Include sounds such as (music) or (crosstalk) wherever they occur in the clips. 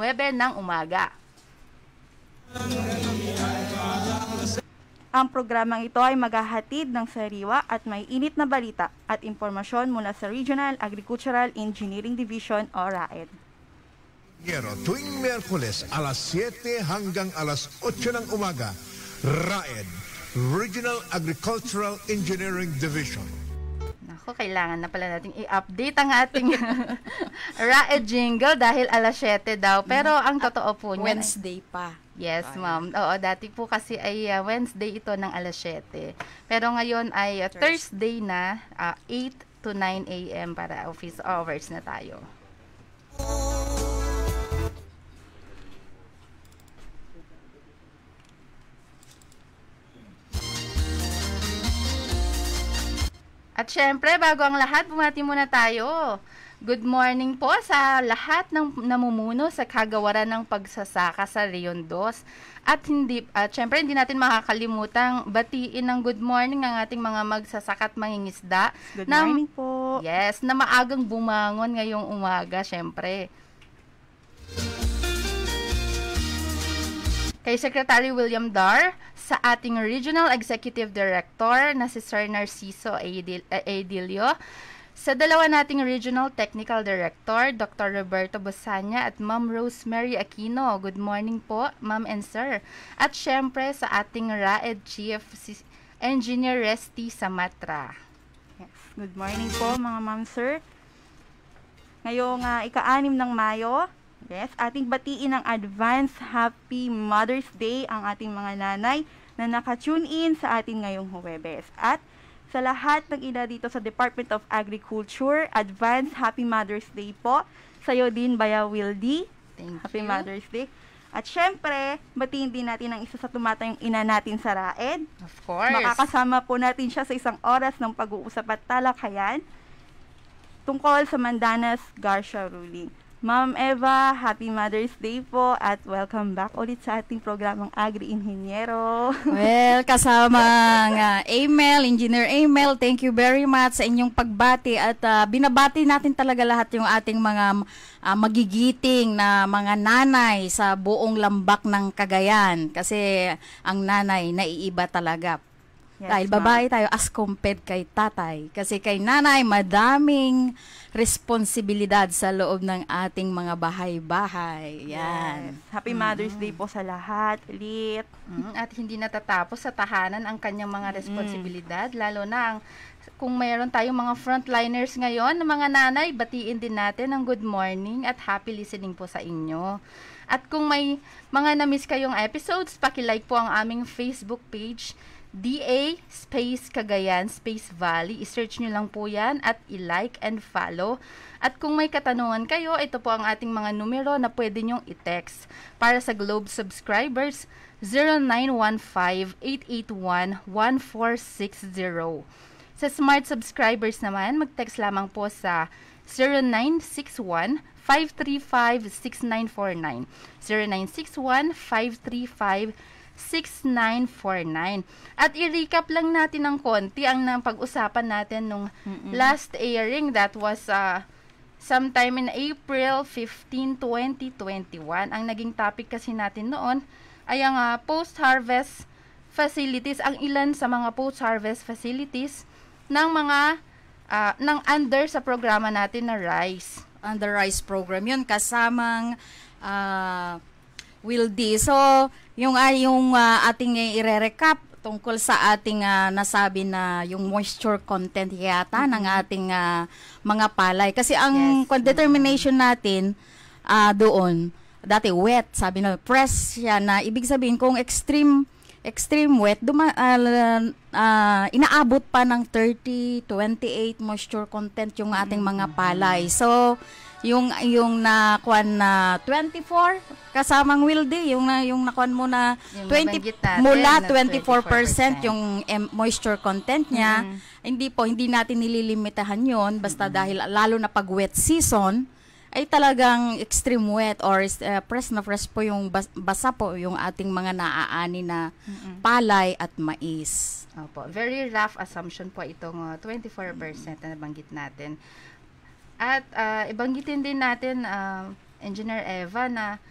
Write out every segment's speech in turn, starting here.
9 ng umaga. Ang programang ito ay maghahatid ng sariwa at may init na balita at impormasyon mula sa Regional Agricultural Engineering Division o RAED. Ngero, tuwing Merkules, alas 7 hanggang alas 8 ng umaga, RAED, Regional Agricultural Engineering Division ako, kailangan na pala natin i-update ang ating (laughs) RAE jingle dahil alas 7 daw. Pero ang totoo po niya... Wednesday pa. Yes, Ay. ma'am. Oo, dati po kasi ay uh, Wednesday ito ng alas 7. Pero ngayon ay uh, Thursday. Thursday na, uh, 8 to 9 a.m. para office hours na tayo. Oh. At syempre, bago ang lahat, bumati muna tayo. Good morning po sa lahat ng namumuno sa kagawaran ng pagsasaka sa Rayon 2. At hindi, at syempre, hindi natin makakalimutang batiin ng good morning ng ating mga magsasaka at mangingisda. Good na, morning po. Yes, na maagang bumangon ngayong umaga, syempre. Kay Secretary William Dar, sa ating Regional Executive Director na si Sir Narciso Adil eh, Adilio, sa dalawa nating Regional Technical Director, Dr. Roberto Bosanya at Ma'am Rosemary Aquino. Good morning po, Ma'am and Sir. At syempre sa ating RAED Chief Engineer Resty Samatra. Yes. Good morning po mga ma'am sir. Ngayong uh, ika-anim ng Mayo, yes, ating batiin ang advance Happy Mother's Day ang ating mga nanay na naka-tune in sa atin ngayong Huwebes. At sa lahat ng ina dito sa Department of Agriculture, advance Happy Mother's Day po. Sa'yo din, Baya Wildy. Thank Happy Mother's Day. At syempre, batiin din natin ang isa sa tumatayong ina natin sa Raed. Of course. Makakasama po natin siya sa isang oras ng pag-uusap at talakayan tungkol sa Mandanas Garcia ruling. Ma'am Eva, happy Mother's Day po at welcome back ulit sa ating programang agri Ingeniero. (laughs) Well, kasama nga Amel, Engineer Amel, thank you very much sa inyong pagbati at uh, binabati natin talaga lahat yung ating mga uh, magigiting na mga nanay sa buong lambak ng Cagayan kasi ang nanay naiiba talaga Yes, Dahil babae tayo as compared kay tatay. Kasi kay nanay, madaming responsibilidad sa loob ng ating mga bahay-bahay. Yan. Yes. Happy mm. Mother's Day mm. po sa lahat. Ulit. Mm. At hindi natatapos sa tahanan ang kanyang mga mm. responsibilidad. Mm. Lalo na ang kung mayroon tayong mga frontliners ngayon, mga nanay, batiin din natin ng good morning at happy listening po sa inyo. At kung may mga na-miss kayong episodes, paki-like po ang aming Facebook page DA space Cagayan space Valley. I-search nyo lang po yan at i-like and follow. At kung may katanungan kayo, ito po ang ating mga numero na pwede nyong i-text. Para sa Globe subscribers, 0915-881-1460. Sa Smart subscribers naman, mag-text lamang po sa 0961 535 6949 0961 535 6949 At i-recap lang natin ng konti ang napag-usapan natin nung Mm-mm. last airing. That was uh, sometime in April 15, 2021. Ang naging topic kasi natin noon ay ang uh, post-harvest facilities, ang ilan sa mga post-harvest facilities ng mga uh, ng under sa programa natin na RISE. Under RISE program 'yun kasamang uh, Will D. So, yung, uh, yung uh, ating uh, eh, i-recap tungkol sa ating uh, nasabi na yung moisture content yata mm-hmm. ng ating uh, mga palay. Kasi ang yes. determination natin uh, doon, dati wet, sabi na press siya na ibig sabihin kung extreme extreme wet, duma, uh, uh, inaabot pa ng 30, 28 moisture content yung ating mm-hmm. mga palay. So, yung yung nakuan na 24 kasamang wildy yung yung nakuan mo na 20 mula 24%, 24% yung moisture content niya mm-hmm. hindi po hindi natin nililimitahan yon basta mm-hmm. dahil lalo na pag wet season ay talagang extreme wet or uh, eh, press na press po yung bas- basa po yung ating mga naaani na mm-hmm. palay at mais. Opo. Very rough assumption po itong uh, 24% na nabanggit natin. At uh, ibanggitin din natin uh, Engineer Eva na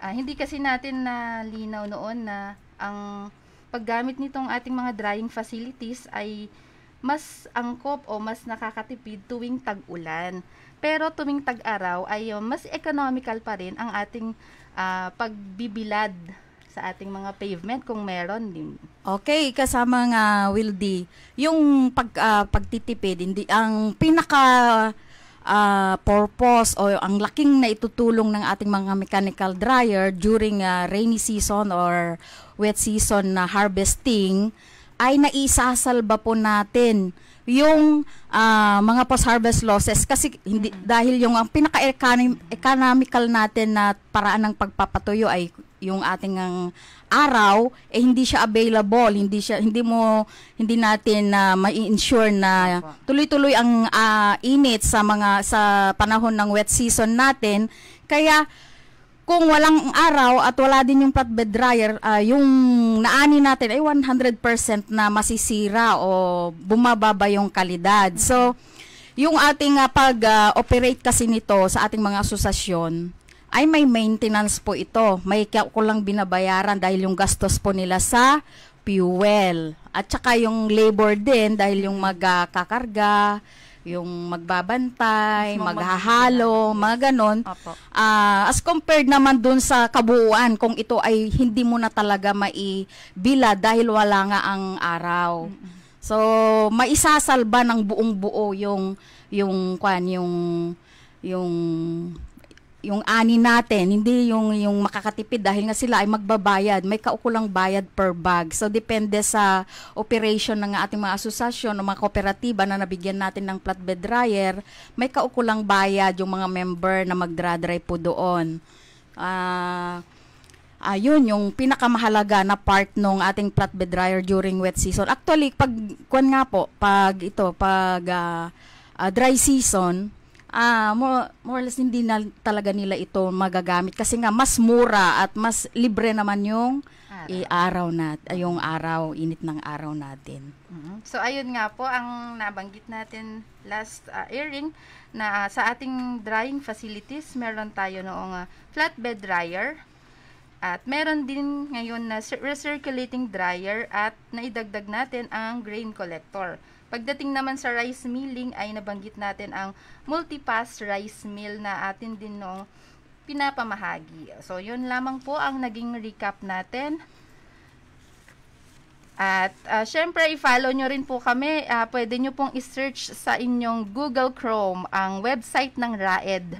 uh, hindi kasi natin na linaw noon na ang paggamit nitong ating mga drying facilities ay mas angkop o mas nakakatipid tuwing tag-ulan. Pero tuwing tag-araw ay uh, mas economical pa rin ang ating uh, pagbibilad sa ating mga pavement kung meron din. Okay, kasama nga Wildy, yung pag uh, pagtitipid hindi ang pinaka uh, purpose o ang laking na itutulong ng ating mga mechanical dryer during uh, rainy season or wet season na harvesting ay naisasalba po natin yung uh, mga post-harvest losses kasi hindi mm-hmm. dahil yung ang pinaka-economical natin na paraan ng pagpapatuyo ay yung ating ang araw eh hindi siya available, hindi siya hindi mo hindi natin na uh, mai-insure na tuloy-tuloy ang uh, init sa mga sa panahon ng wet season natin kaya kung walang araw at wala din yung flatbed dryer, uh, yung naani natin ay 100% na masisira o bumababa yung kalidad. So, yung ating uh, ah, pag-operate ah, uh, kasi nito sa ating mga asosasyon, ay may maintenance po ito. May ko lang binabayaran dahil yung gastos po nila sa fuel. At saka yung labor din dahil yung magkakarga, uh, yung magbabantay, Mas maghahalo, mga ganon. Opo. Uh, as compared naman dun sa kabuuan, kung ito ay hindi mo na talaga maibila dahil wala nga ang araw. So, maisasalba ng buong buo yung yung kwan yung yung yung ani natin, hindi yung yung makakatipid dahil nga sila ay magbabayad. May kaukulang bayad per bag. So depende sa operation ng ating mga asosasyon o mga kooperatiba na nabigyan natin ng flatbed dryer, may kaukulang bayad yung mga member na magdra-dry po doon. Ah uh, ayun yung pinakamahalaga na part ng ating flatbed dryer during wet season. Actually, pag kuan nga po, pag ito, pag uh, uh, dry season, ah, more, more or less hindi na talaga nila ito magagamit kasi nga mas mura at mas libre naman yung araw, eh, araw na, yung araw, init ng araw natin. Mm-hmm. So ayun nga po ang nabanggit natin last uh, airing na uh, sa ating drying facilities meron tayo noong uh, flatbed dryer at meron din ngayon na recirculating dryer at naidagdag natin ang grain collector. Pagdating naman sa rice milling ay nabanggit natin ang multipass rice mill na atin din no pinapamahagi. So, yun lamang po ang naging recap natin. At uh, syempre, i-follow nyo rin po kami. Uh, pwede nyo pong i-search sa inyong Google Chrome ang website ng RAED.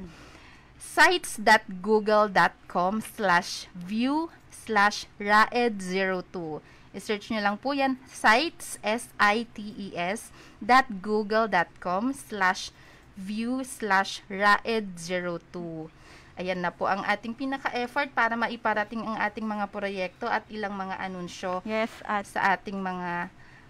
sites.google.com slash view slash raed02 I-search nyo lang po yan, sites, S-I-T-E-S, e dot google.com slash view slash raed02. Ayan na po ang ating pinaka-effort para maiparating ang ating mga proyekto at ilang mga anunsyo yes, at sa ating mga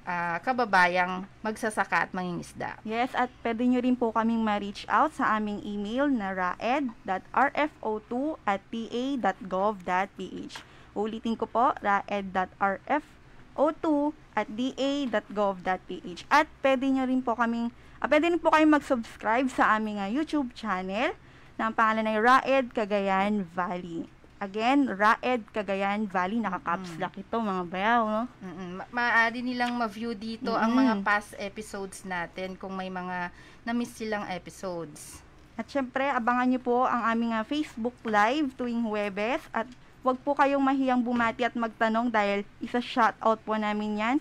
uh, kababayang magsasaka at mangingisda. Yes, at pwede nyo rin po kaming ma-reach out sa aming email na raed.rfo2 at pa.gov.ph. Ulitin ko po, raed.rf02 at da.gov.ph. At pwede nyo rin po kaming, uh, pwede rin po kayong mag-subscribe sa aming uh, YouTube channel na ang pangalan ay Raed Cagayan Valley. Again, Raed Cagayan Valley, naka-caps mm. lock ito mga bayaw, no? mm Maaari nilang ma-view dito Mm-mm. ang mga past episodes natin kung may mga na-miss silang episodes. At syempre, abangan nyo po ang aming uh, Facebook Live tuwing Huwebes at Huwag po kayong mahiyang bumati at magtanong dahil isa shoutout po namin yan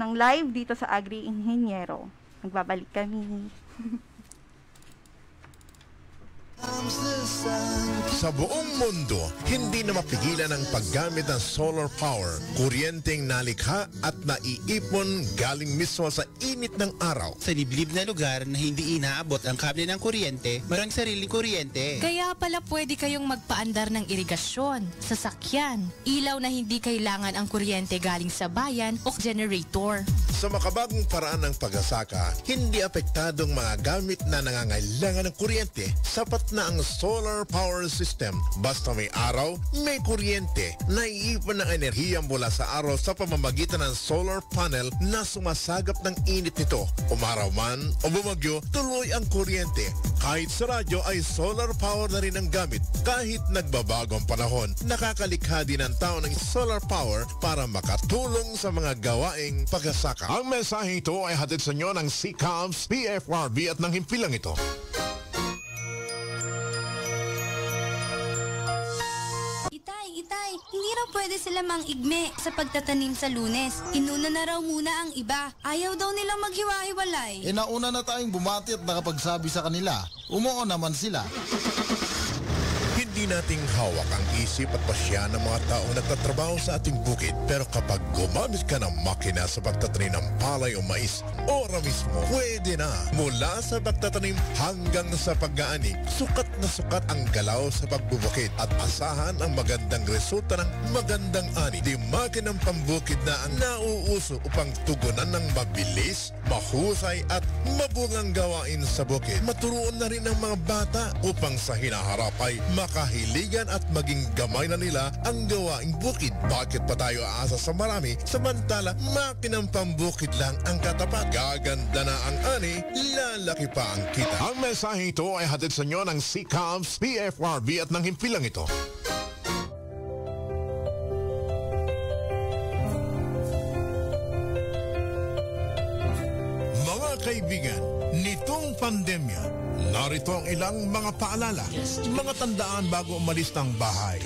ng live dito sa Agri Ingeniero. Nagbabalik kami. (laughs) Sa buong mundo, hindi na mapigilan ang paggamit ng solar power, kuryenteng nalikha at naiipon galing mismo sa init ng araw. Sa liblib na lugar na hindi inaabot ang kable ng kuryente, marang sariling kuryente. Kaya pala pwede kayong magpaandar ng irigasyon, sasakyan, ilaw na hindi kailangan ang kuryente galing sa bayan o generator. Sa makabagong paraan ng pag-asaka, hindi apektadong mga gamit na nangangailangan ng kuryente, sapat na ang solar power system. Basta may araw, may kuryente. Naiipon ng enerhiya mula sa araw sa pamamagitan ng solar panel na sumasagap ng init nito. Umaraw man o bumagyo, tuloy ang kuryente. Kahit sa radyo ay solar power na rin ang gamit. Kahit nagbabago ang panahon, nakakalikha din ang tao ng solar power para makatulong sa mga gawaing pag-asaka. Ang mensahe ito ay hatid sa inyo ng CCAMS, PFRV at ng himpilang ito. Hindi raw pwede sila igme sa pagtatanim sa lunes. Inuna na raw muna ang iba. Ayaw daw nilang maghiwa-hiwalay. E nauna na tayong bumati at nakapagsabi sa kanila. Umuo naman sila. Pwede nating hawak ang isip at pasya ng mga tao nagtatrabaho sa ating bukid. Pero kapag gumamit ka ng makina sa pagtatanim ng palay o mais, ora mismo, pwede na. Mula sa pagtatanim hanggang sa pag-aani, sukat na sukat ang galaw sa pagbubukid at asahan ang magandang resulta ng magandang ani. Di makinang pambukid na ang nauuso upang tugunan ng mabilis, mahusay at mabungang gawain sa bukid. Maturoon na rin ang mga bata upang sa hinaharap ay makaharap mahiligan at maging gamay na nila ang gawaing bukid. Bakit pa tayo aasa sa marami samantala makinang bukid lang ang katapat? Gaganda na ang ani, lalaki pa ang kita. Ang mensahe ito ay hatid sa inyo ng CCAVS, PFRB at ng himpilang ito. Mga kaibigan, pandemya, narito ang ilang mga paalala, mga tandaan bago umalis ng bahay.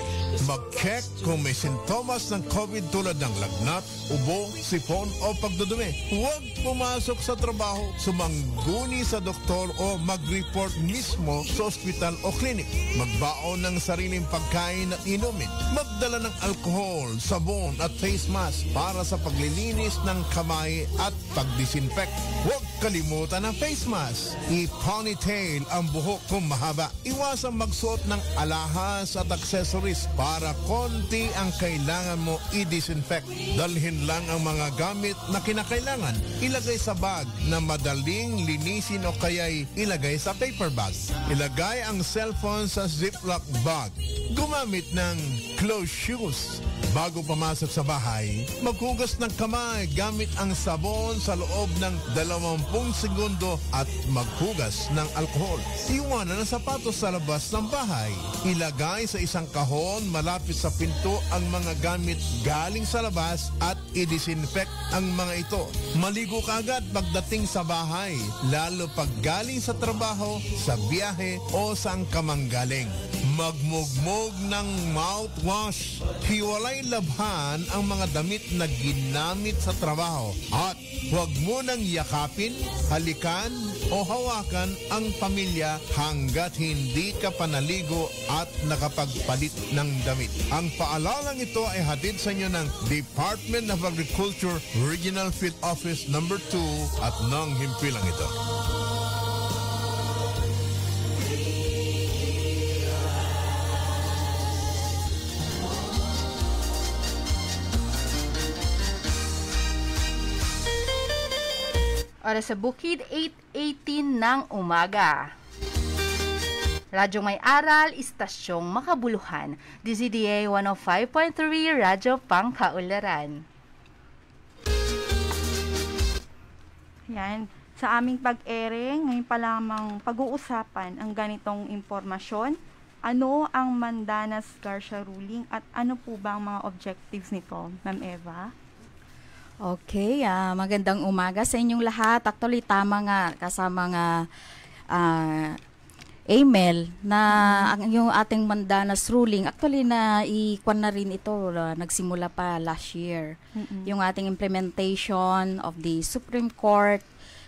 Mag-check kung may sintomas ng COVID tulad ng lagnat, ubo, sipon o pagdudumi. Huwag pumasok sa trabaho, sumangguni sa doktor o mag-report mismo sa ospital o clinic. Magbaon ng sariling pagkain at inumin. Magdala ng alkohol, sabon at face mask para sa paglilinis ng kamay at pagdisinfect. Huwag Kalimutan ang face mask. I-ponytail ang buhok kung mahaba. Iwasan magsuot ng alahas at accessories para konti ang kailangan mo i-disinfect. Dalhin lang ang mga gamit na kinakailangan. Ilagay sa bag na madaling linisin o kaya'y ilagay sa paper bag. Ilagay ang cellphone sa ziplock bag. Gumamit ng closed shoes. Bago pumasok sa bahay, maghugas ng kamay gamit ang sabon sa loob ng dalawang 10 segundo at maghugas ng alkohol. Iwanan ang sapatos sa labas ng bahay. Ilagay sa isang kahon malapit sa pinto ang mga gamit galing sa labas at i-disinfect ang mga ito. Maligo ka agad pagdating sa bahay, lalo pag galing sa trabaho, sa biyahe o sa angkamang galing. Magmugmog ng mouthwash. Hiwalay labhan ang mga damit na ginamit sa trabaho. At huwag mo nang yakapin halikan o hawakan ang pamilya hanggat hindi ka panaligo at nakapagpalit ng damit. Ang paalalang ito ay hatid sa inyo ng Department of Agriculture Regional Field Office No. 2 at ng himpilang ito. Oras sa Bukid, 8.18 ng umaga. Radyo May Aral, Istasyong Makabuluhan, DZDA 105.3, Radyo Pangkaularan. Yan. Sa aming pag-ere, ngayon pa lamang pag-uusapan ang ganitong impormasyon. Ano ang Mandanas Garcia ruling at ano po ba ang mga objectives nito, Ma'am Eva? Okay, uh, magandang umaga sa inyong lahat. Actually, tama nga kasama nga uh, email na mm-hmm. ang yung ating Mandanas ruling actually na ikwan na rin ito uh, nagsimula pa last year Mm-mm. yung ating implementation of the Supreme Court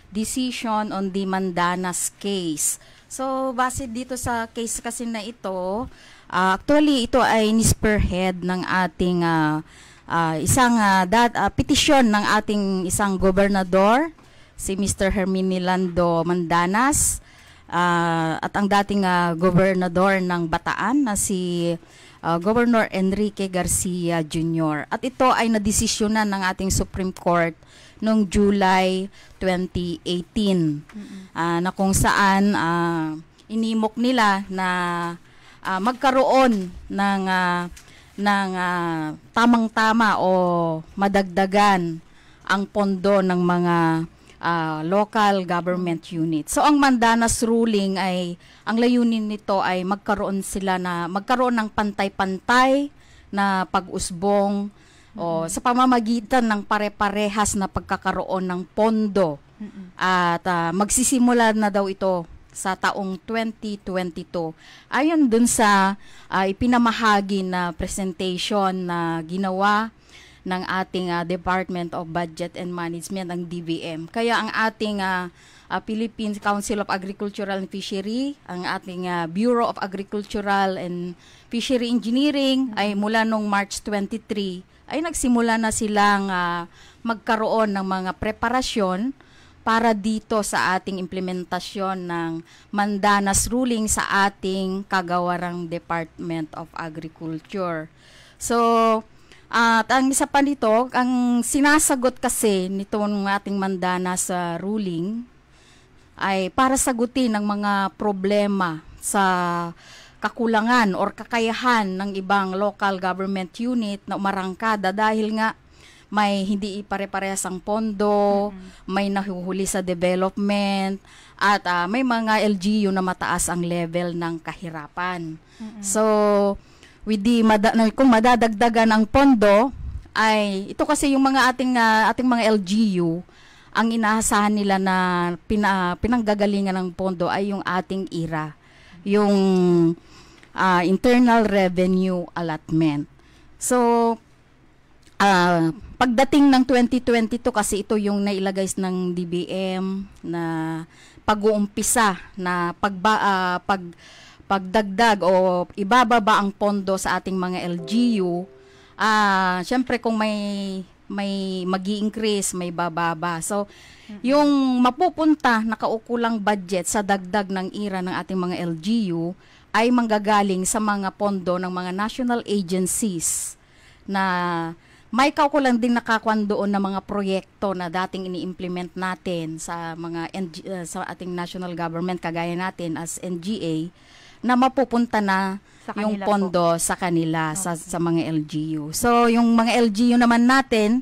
decision on the Mandanas case. So base dito sa case kasi na ito, uh, actually ito ay nisperhead ng ating uh, uh, isang uh, dat, uh, petisyon ng ating isang gobernador, si Mr. Herminilando Mandanas, uh, at ang dating uh, gobernador ng Bataan na si uh, Governor Enrique Garcia Jr. At ito ay nadesisyonan ng ating Supreme Court noong July 2018 mm-hmm. uh, na kung saan uh, inimok nila na uh, magkaroon ng uh, ng uh, tamang-tama o madagdagan ang pondo ng mga uh, local government unit. So ang Mandanas ruling ay ang layunin nito ay magkaroon sila na magkaroon ng pantay-pantay na pag-usbong mm-hmm. o sa pamamagitan ng pare-parehas na pagkakaroon ng pondo mm-hmm. at uh, magsisimula na daw ito sa taong 2022. Ayon dun sa uh, ipinamahagi na presentation na ginawa ng ating uh, Department of Budget and Management, ang DBM. Kaya ang ating uh, uh, Philippine Council of Agricultural and Fishery, ang ating uh, Bureau of Agricultural and Fishery Engineering ay mula noong March 23 ay nagsimula na silang uh, magkaroon ng mga preparasyon para dito sa ating implementasyon ng Mandanas ruling sa ating Kagawarang Department of Agriculture. So, at ang isa pa nito, ang sinasagot kasi nito ng ating Mandanas uh, ruling ay para sagutin ang mga problema sa kakulangan or kakayahan ng ibang local government unit na umarangkada dahil nga may hindi pare-parehas ang pondo, mm-hmm. may nahuhuli sa development, at uh, may mga LGU na mataas ang level ng kahirapan. Mm-hmm. So, with the, mada- kung madadagdagan ang pondo, ay ito kasi yung mga ating uh, ating mga LGU ang inaasahan nila na pina, pinanggagalingan ng pondo ay yung ating IRA, yung uh, internal revenue allotment. So uh, Pagdating ng 2022 kasi ito yung nailagay ng DBM na pag-uumpisa na pagba, uh, pag pagdagdag o ibababa ang pondo sa ating mga LGU, ah uh, syempre kung may may magi-increase, may bababa. So, yung mapupunta na budget sa dagdag ng ira ng ating mga LGU ay manggagaling sa mga pondo ng mga national agencies na may kaukulang din nakakuan doon ng mga proyekto na dating ini-implement natin sa mga NG, uh, eh, sa ating national government kagaya natin as NGA na mapupunta na sa yung pondo po. sa kanila okay. Oh. sa sa mga LGU. So yung mga LGU naman natin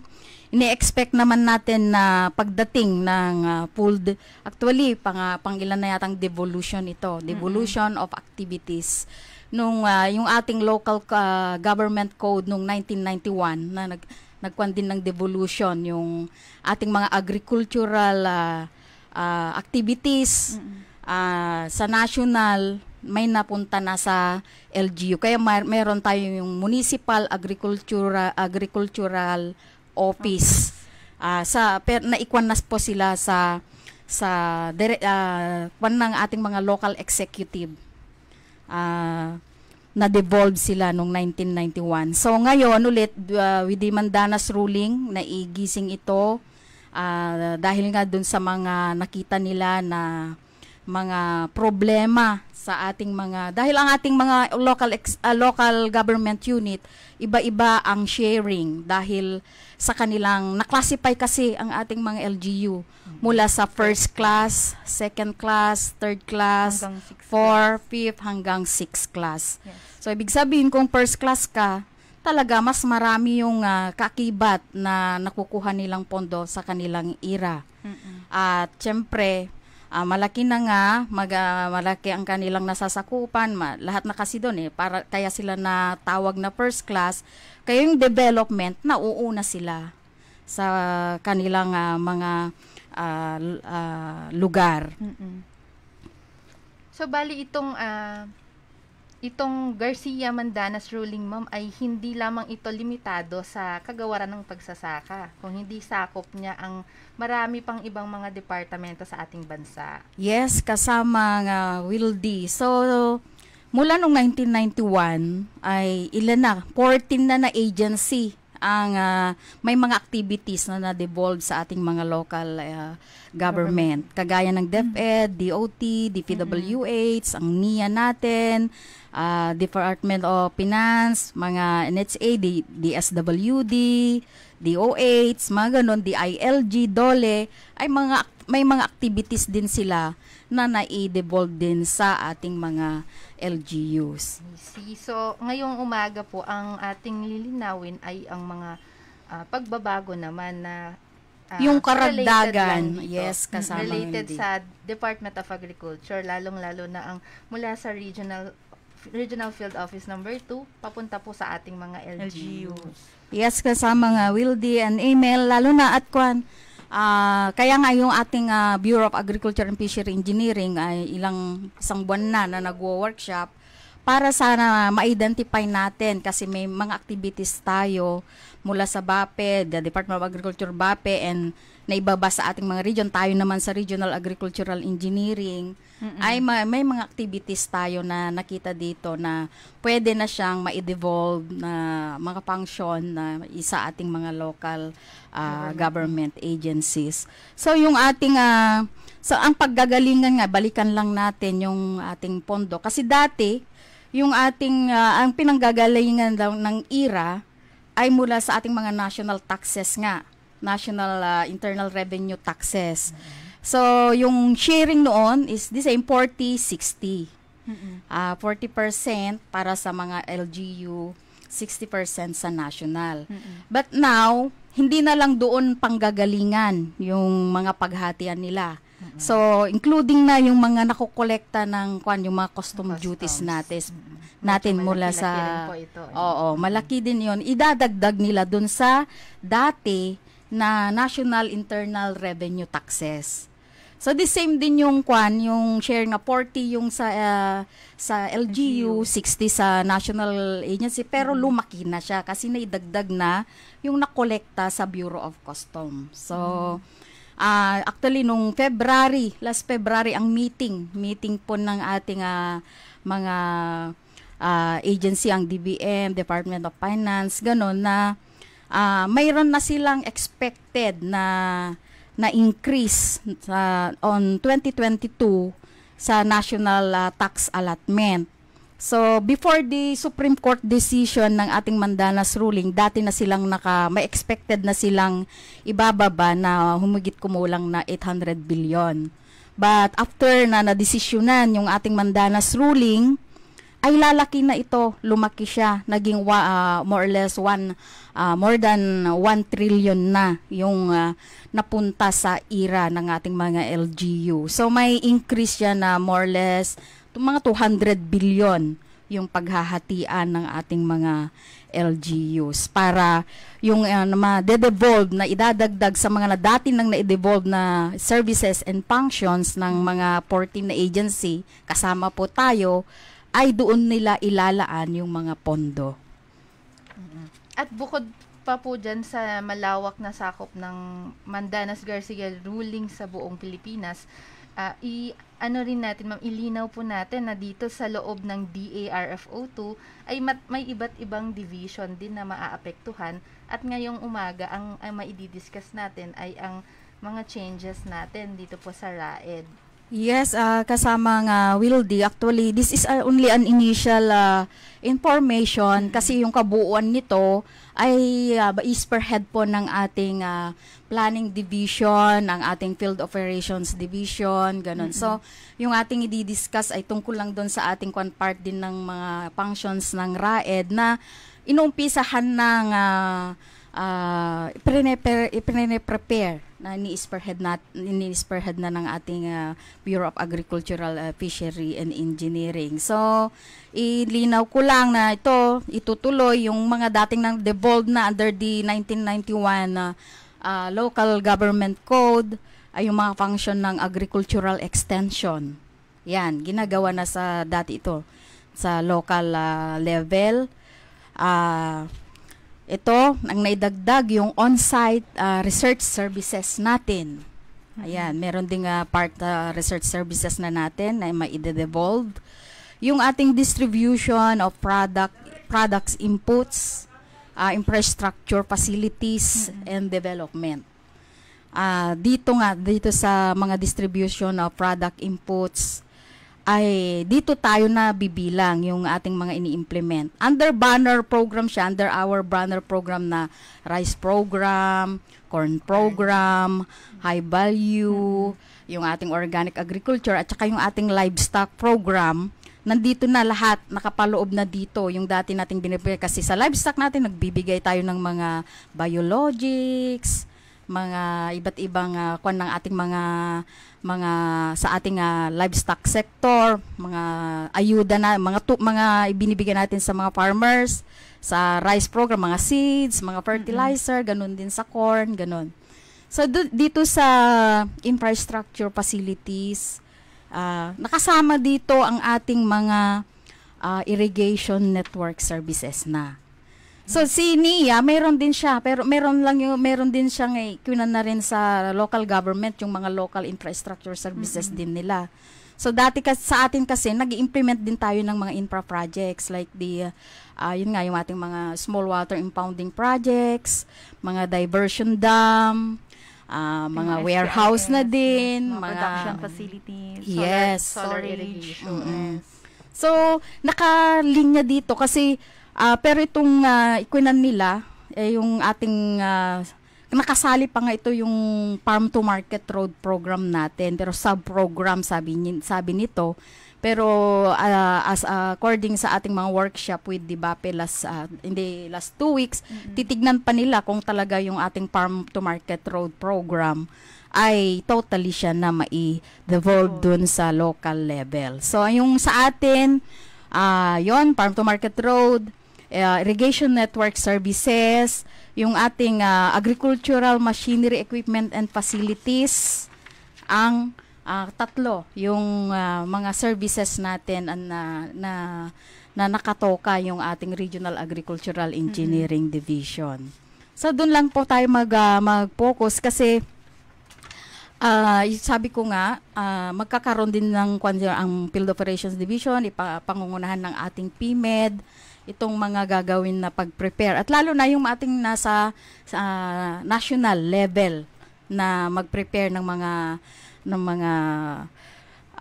ini-expect naman natin na pagdating ng uh, pooled actually pang uh, pang ilan na yatang devolution ito, devolution mm-hmm. of activities nung uh, yung ating local uh, government code nung 1991 na nag nagkuan din ng devolution yung ating mga agricultural uh, uh, activities uh, sa national may napunta na sa LGU. Kaya may, meron tayo yung Municipal Agricultural Agricultural Office. Uh, sa per, naikwan na po sila sa sa dire, uh, ng ating mga local executive uh, na-devolve sila noong 1991. So ngayon ulit uh, with the Mandanas ruling na igising ito uh, dahil nga dun sa mga nakita nila na mga problema sa ating mga dahil ang ating mga local ex, uh, local government unit iba-iba ang sharing dahil sa kanilang na-classify kasi ang ating mga LGU hmm. mula sa first class, second class, third class, fourth, fifth hanggang sixth class. Yes. So ibig sabihin kung first class ka, talaga mas marami yung uh, kakibat na nakukuha nilang pondo sa kanilang ira. Mm-mm. At syempre uh, malaki na nga, mag, uh, malaki ang kanilang nasasakupan, ma, lahat na kasi doon eh, para, kaya sila na tawag na first class, kaya yung development, nauuna sila sa kanilang uh, mga uh, uh, lugar. Mm-mm. So, bali itong uh, Itong Garcia Mandanas ruling, ma'am, ay hindi lamang ito limitado sa kagawaran ng pagsasaka, kung hindi sakop niya ang marami pang ibang mga departamento sa ating bansa. Yes, kasama ng uh, Wildy. So, mula noong 1991 ay ilan na, 14 na na agency ang uh, may mga activities na na-devolve sa ating mga local uh, government. Kagaya ng mm. DepEd, DOT, DPWH, mm. ang NIA natin, uh, Department of Finance, mga NHA, D- DSWD, DOH, mga ganun, DILG, DOLE, ay mga may mga activities din sila na nai-devolve din sa ating mga LGUs. see. So, ngayong umaga po, ang ating lilinawin ay ang mga uh, pagbabago naman na uh, yung karagdagan. Yes, kasama mm-hmm. Related sa Department of Agriculture, lalong-lalo na ang mula sa regional Regional Field Office number 2, papunta po sa ating mga LGUs. LGUs. Yes, kasama nga Wildy and Emel, lalo na at Kwan, Uh, kaya nga yung ating uh, Bureau of Agriculture and Fishery Engineering ay ilang isang buwan na na nagwo-workshop para sana ma-identify natin kasi may mga activities tayo mula sa BAPE, the Department of Agriculture BAPE and na ibaba sa ating mga region, tayo naman sa Regional Agricultural Engineering, Mm-mm. ay ma- may mga activities tayo na nakita dito na pwede na siyang ma-devolve na mga function na isa ating mga local uh, government agencies. So yung ating uh, so ang paggagalingan nga balikan lang natin yung ating pondo kasi dati yung ating uh, ang pinanggagalingan daw ng IRA ay mula sa ating mga national taxes nga national uh, internal revenue taxes. Mm-hmm. So, yung sharing noon is the same 40-60. Mm-hmm. Uh, 40% para sa mga LGU, 60% sa national. Mm-hmm. But now, hindi na lang doon panggagalingan yung mga paghatian nila. Mm-hmm. So, including na yung mga nakokolekta ng kwan, yung mga custom customs. duties natin mm-hmm. natin Medyo mula sa ito, eh. Oo, malaki din 'yon. Idadagdag nila doon sa dati na National Internal Revenue Taxes. So the same din yung kwan, yung share nga 40 yung sa uh, sa LGU, 60 sa National Agency pero mm-hmm. lumaki na siya kasi naidagdag na yung nakolekta sa Bureau of Customs. So mm-hmm. uh, actually nung February, last February ang meeting, meeting po ng ating uh, mga uh, agency ang DBM, Department of Finance, ganun na uh, mayroon na silang expected na na increase uh, on 2022 sa national uh, tax allotment. So before the Supreme Court decision ng ating Mandanas ruling, dati na silang naka may expected na silang ibababa na humigit kumulang na 800 billion. But after na na-desisyonan yung ating Mandanas ruling, ay lalaki na ito, lumaki siya, naging wa, uh, more or less one, uh, more than 1 trillion na yung uh, napunta sa ira ng ating mga LGU. So may increase siya na more or less mga 200 billion yung paghahatian ng ating mga LGUs para yung uh, ma-devolve na idadagdag sa mga na dati nang na-devolve na services and functions ng mga 14 na agency kasama po tayo ay doon nila ilalaan yung mga pondo. At bukod pa po dyan sa malawak na sakop ng Mandanas Garcia ruling sa buong Pilipinas, uh, i ano rin natin ma'am ilinaw po natin na dito sa loob ng DARFO2 ay mat, may iba't ibang division din na maaapektuhan at ngayong umaga ang, ang maididiscuss natin ay ang mga changes natin dito po sa RAED. Yes, uh, ah, kasamang uh, Wildy, actually, this is uh, only an initial uh, information kasi yung kabuuan nito ay uh, is per head po ng ating uh, planning division, ng ating field operations division, ganun. Mm-hmm. So, yung ating i-discuss ay tungkol lang doon sa ating one part din ng mga functions ng RAED na inumpisahan ng uh, uh, prepare na ini-spearhead na ini-spearhead na ng ating uh, Bureau of Agricultural uh, Fishery and Engineering. So, ilinaw ko lang na ito itutuloy yung mga dating nang devolved na under the 1991 uh, uh, Local Government Code ay uh, yung mga function ng agricultural extension. Yan, ginagawa na sa dati ito sa local uh, level. Uh, ito, ang naidagdag yung on-site uh, research services natin. Mm-hmm. Ayan, meron ding uh, part uh, research services na natin na ma-devolve. Yung ating distribution of product products inputs, uh, infrastructure facilities mm-hmm. and development. Uh, dito nga dito sa mga distribution of product inputs, ay dito tayo na bibilang yung ating mga ini-implement. Under banner program siya, under our banner program na rice program, corn program, high value, yung ating organic agriculture at saka yung ating livestock program. Nandito na lahat, nakapaloob na dito yung dati nating binibigay kasi sa livestock natin nagbibigay tayo ng mga biologics, mga iba't ibang uh, kwan ng ating mga mga sa ating uh, livestock sector, mga ayuda na mga tu- mga ibinibigay natin sa mga farmers sa rice program, mga seeds, mga fertilizer, mm-hmm. ganun din sa corn, ganun. So do- dito sa infrastructure facilities, uh, nakasama dito ang ating mga uh, irrigation network services na. So si Nia, meron din siya, pero meron lang yung meron din siya ng eh, kunan na rin sa local government yung mga local infrastructure services mm-hmm. din nila. So dati kasi sa atin kasi nag-implement din tayo ng mga infra projects like the uh, yun nga yung ating mga small water impounding projects, mga diversion dam, uh, mga SGIS, warehouse na din, mga, mga production facilities, yes, solar, solar irrigation. Mm-hmm. So, nakalinya dito kasi Uh, pero itong uh, ah, ikuinan nila, eh, yung ating uh, nakasali pa nga ito yung farm to market road program natin pero sub-program sabi, sabi nito pero uh, as uh, according sa ating mga workshop with DIBAPE last uh, in the last two weeks mm-hmm. titignan pa nila kung talaga yung ating farm to market road program ay totally siya na ma devolve oh. dun sa local level. So yung sa atin uh, yon farm to market road uh, irrigation network services, yung ating uh, agricultural machinery equipment and facilities, ang uh, tatlo yung uh, mga services natin an, na na nakatoka yung ating Regional Agricultural Engineering mm-hmm. Division. So doon lang po tayo mag uh, mag-focus kasi Uh, sabi ko nga, uh, magkakaroon din ng ang Field Operations Division, ipapangungunahan ng ating PMED, itong mga gagawin na pag-prepare. At lalo na yung ating nasa sa, uh, national level na mag-prepare ng mga ng mga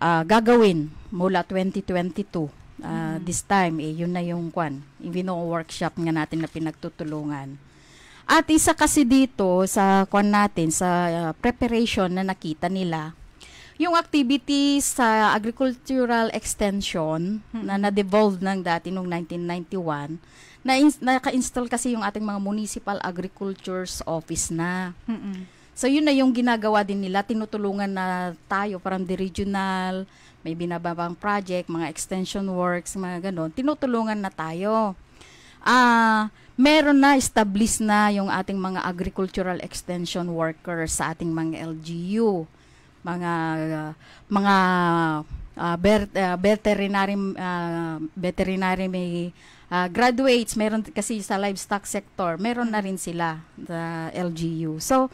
uh, gagawin mula 2022 uh, mm. this time eh yun na yung kwan even workshop nga natin na pinagtutulungan at isa kasi dito sa kwan natin sa uh, preparation na nakita nila yung activity sa agricultural extension na na-devolve ng dati noong 1991, na naka-install kasi yung ating mga municipal agriculture's office na. Mm-hmm. So yun na yung ginagawa din nila, tinutulungan na tayo from the regional, may binababang project, mga extension works, mga ganun, tinutulungan na tayo. Ah, uh, meron na established na yung ating mga agricultural extension workers sa ating mga LGU mga uh, mga uh, ber- uh, veterinary uh, veterinary may uh, graduates meron kasi sa livestock sector meron na rin sila the LGU so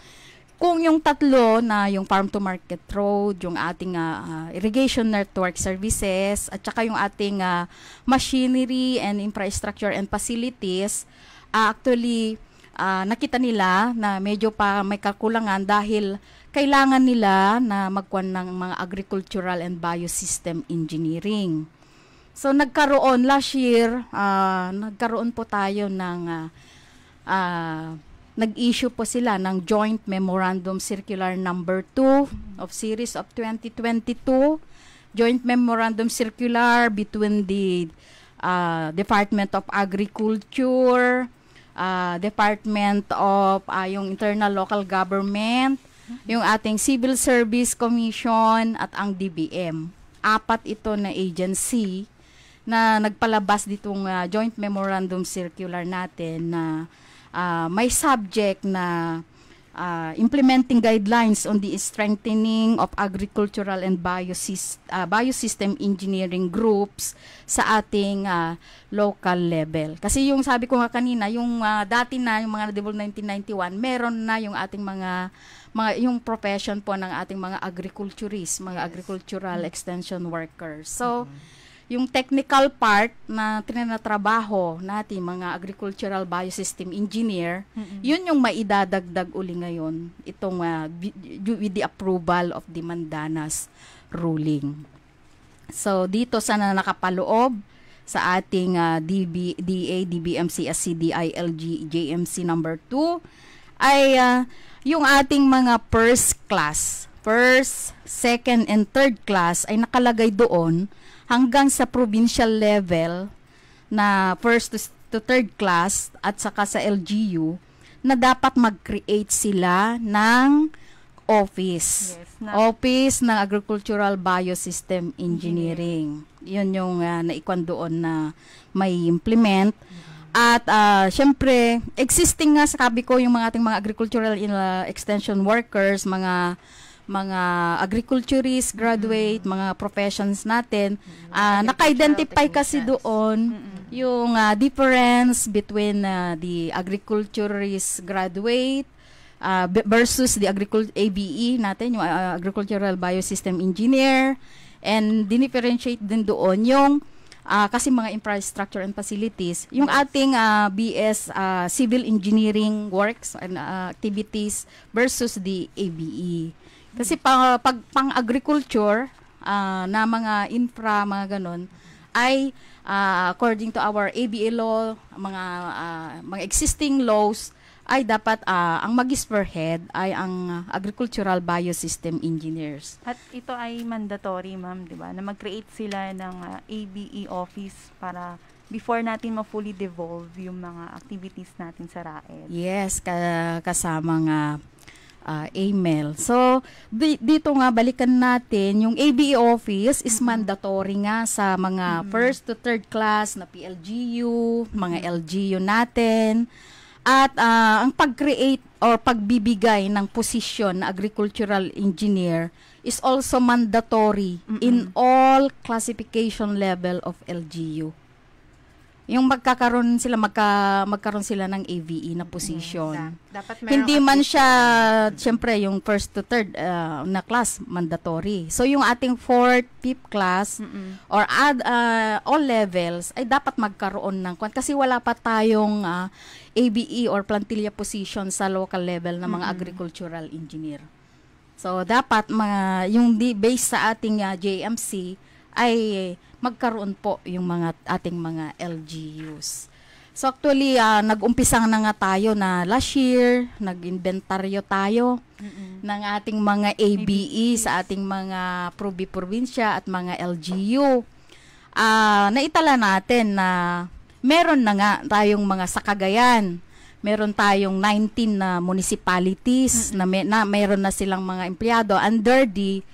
kung yung tatlo na yung farm to market road, yung ating uh, uh, irrigation network services at saka yung ating uh, machinery and infrastructure and facilities uh, actually uh, nakita nila na medyo pa may kakulangan dahil kailangan nila na magkuan ng mga agricultural and biosystem engineering. So nagkaroon last year, uh, nagkaroon po tayo ng uh, uh, nag-issue po sila ng Joint Memorandum Circular Number no. 2 of Series of 2022, Joint Memorandum Circular between the uh, Department of Agriculture, uh, Department of uh, yung Internal Local Government, yung ating Civil Service Commission at ang DBM. Apat ito na agency na nagpalabas ditong uh, joint memorandum circular natin na uh, may subject na uh, implementing guidelines on the strengthening of agricultural and biosys- uh, biosystem engineering groups sa ating uh, local level. Kasi yung sabi ko nga kanina, yung uh, dati na yung mga na 1991, meron na yung ating mga mga yung profession po ng ating mga agriculturists, mga yes. agricultural extension workers. So mm-hmm yung technical part na tinatrabaho natin, mga agricultural biosystem engineer, mm-hmm. yun yung maidadagdag uli ngayon itong uh, with the approval of the Mandanas ruling. So, dito sana nakapaloob, sa ating uh, ah, DB, DA, DBMC, SCDI, LG, JMC number 2 ay uh, yung ating mga first class, first, second, and third class ay nakalagay doon hanggang sa provincial level na first to, third class at saka sa LGU na dapat mag-create sila ng office. Yes, na- office ng Agricultural Biosystem Engineering. Engineering. Yun yung uh, naikwan doon na may implement. Mm-hmm. At uh, syempre, existing nga sabi ko yung mga ating mga agricultural uh, extension workers, mga mga agriculturist graduate, mm-hmm. mga professions natin, uh, naka-identify kasi doon mm-hmm. yung uh, difference between uh, the agriculturist graduate uh, versus the agricul- ABE natin, yung uh, agricultural biosystem engineer and dinifferentiate din doon yung uh, kasi mga infrastructure and facilities, yung ating uh, BS uh, civil engineering works and uh, activities versus the ABE. Kasi pang, pag pang-agriculture uh, na mga infra, mga ganun, ay uh, according to our ABA law, mga uh, mga existing laws ay dapat uh, ang mag-spearhead ay ang agricultural biosystem engineers. At ito ay mandatory ma'am, 'di ba? Na mag-create sila ng uh, ABE office para before natin ma-fully devolve yung mga activities natin sa RAED. Yes, ka- kasama nga uh, uh, email. So, di, dito nga, balikan natin, yung ABE office is mm-hmm. mandatory nga sa mga mm. first to third class na PLGU, mga LGU natin. At uh, ang pag-create or pagbibigay ng position na agricultural engineer is also mandatory Mm-mm. in all classification level of LGU. Yung magkakaroon sila magka magkaroon sila ng AVE na position. Mm, dapat Hindi man e. siya syempre yung first to third uh, na class mandatory. So yung ating fourth, fifth class Mm-mm. or ad, uh, all levels ay dapat magkaroon ng kasi wala pa tayong uh, ah, ABE or plantilla position sa local level ng mga Mm-mm. agricultural engineer. So dapat mga yung di based sa ating uh, JMC ay magkaroon po yung mga ating mga LGUs. So actually, uh, ah, nag umpisang na nga tayo na last year, nag-inventaryo tayo Mm-mm. ng ating mga ABE e sa ating mga probi-probinsya at mga LGU. Uh, ah, naitala natin na meron na nga tayong mga sakagayan. Meron tayong 19 na municipalities Mm-mm. na, may, na meron na silang mga empleyado under the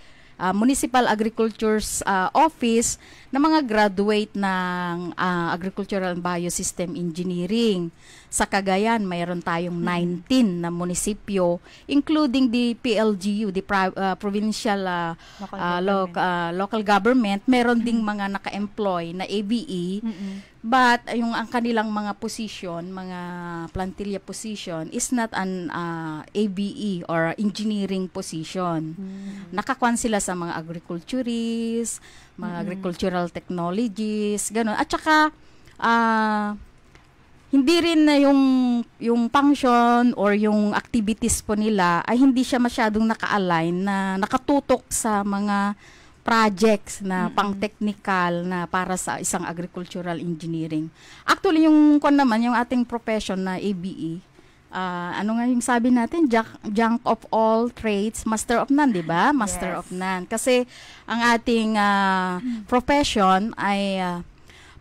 uh, Municipal Agriculture's uh, Office ng mga graduate ng uh, Agricultural and Biosystem Engineering. Sa Cagayan, mayroon tayong 19 hmm. na munisipyo including the PLGU, the Pro uh, ah, provincial uh, local, uh, lo uh, local government. Meron ding hmm. mga naka-employ na ABE. Mm-hmm. But yung ang kanilang mga position, mga plantilla position is not an uh, ABE or engineering position. Mm. Nakakuan sila sa mga agriculturists, mga mm-hmm. agricultural technologies, ganun. At saka uh, hindi rin na yung yung function or yung activities po nila ay hindi siya masyadong naka-align na nakatutok sa mga projects na mm-hmm. pang-technical na para sa isang agricultural engineering. Actually, yung kon naman, yung ating profession na ABE, uh, ano nga yung sabi natin, jack, junk of all trades, master of none, di ba? Master yes. of none. Kasi ang ating uh, profession ay uh,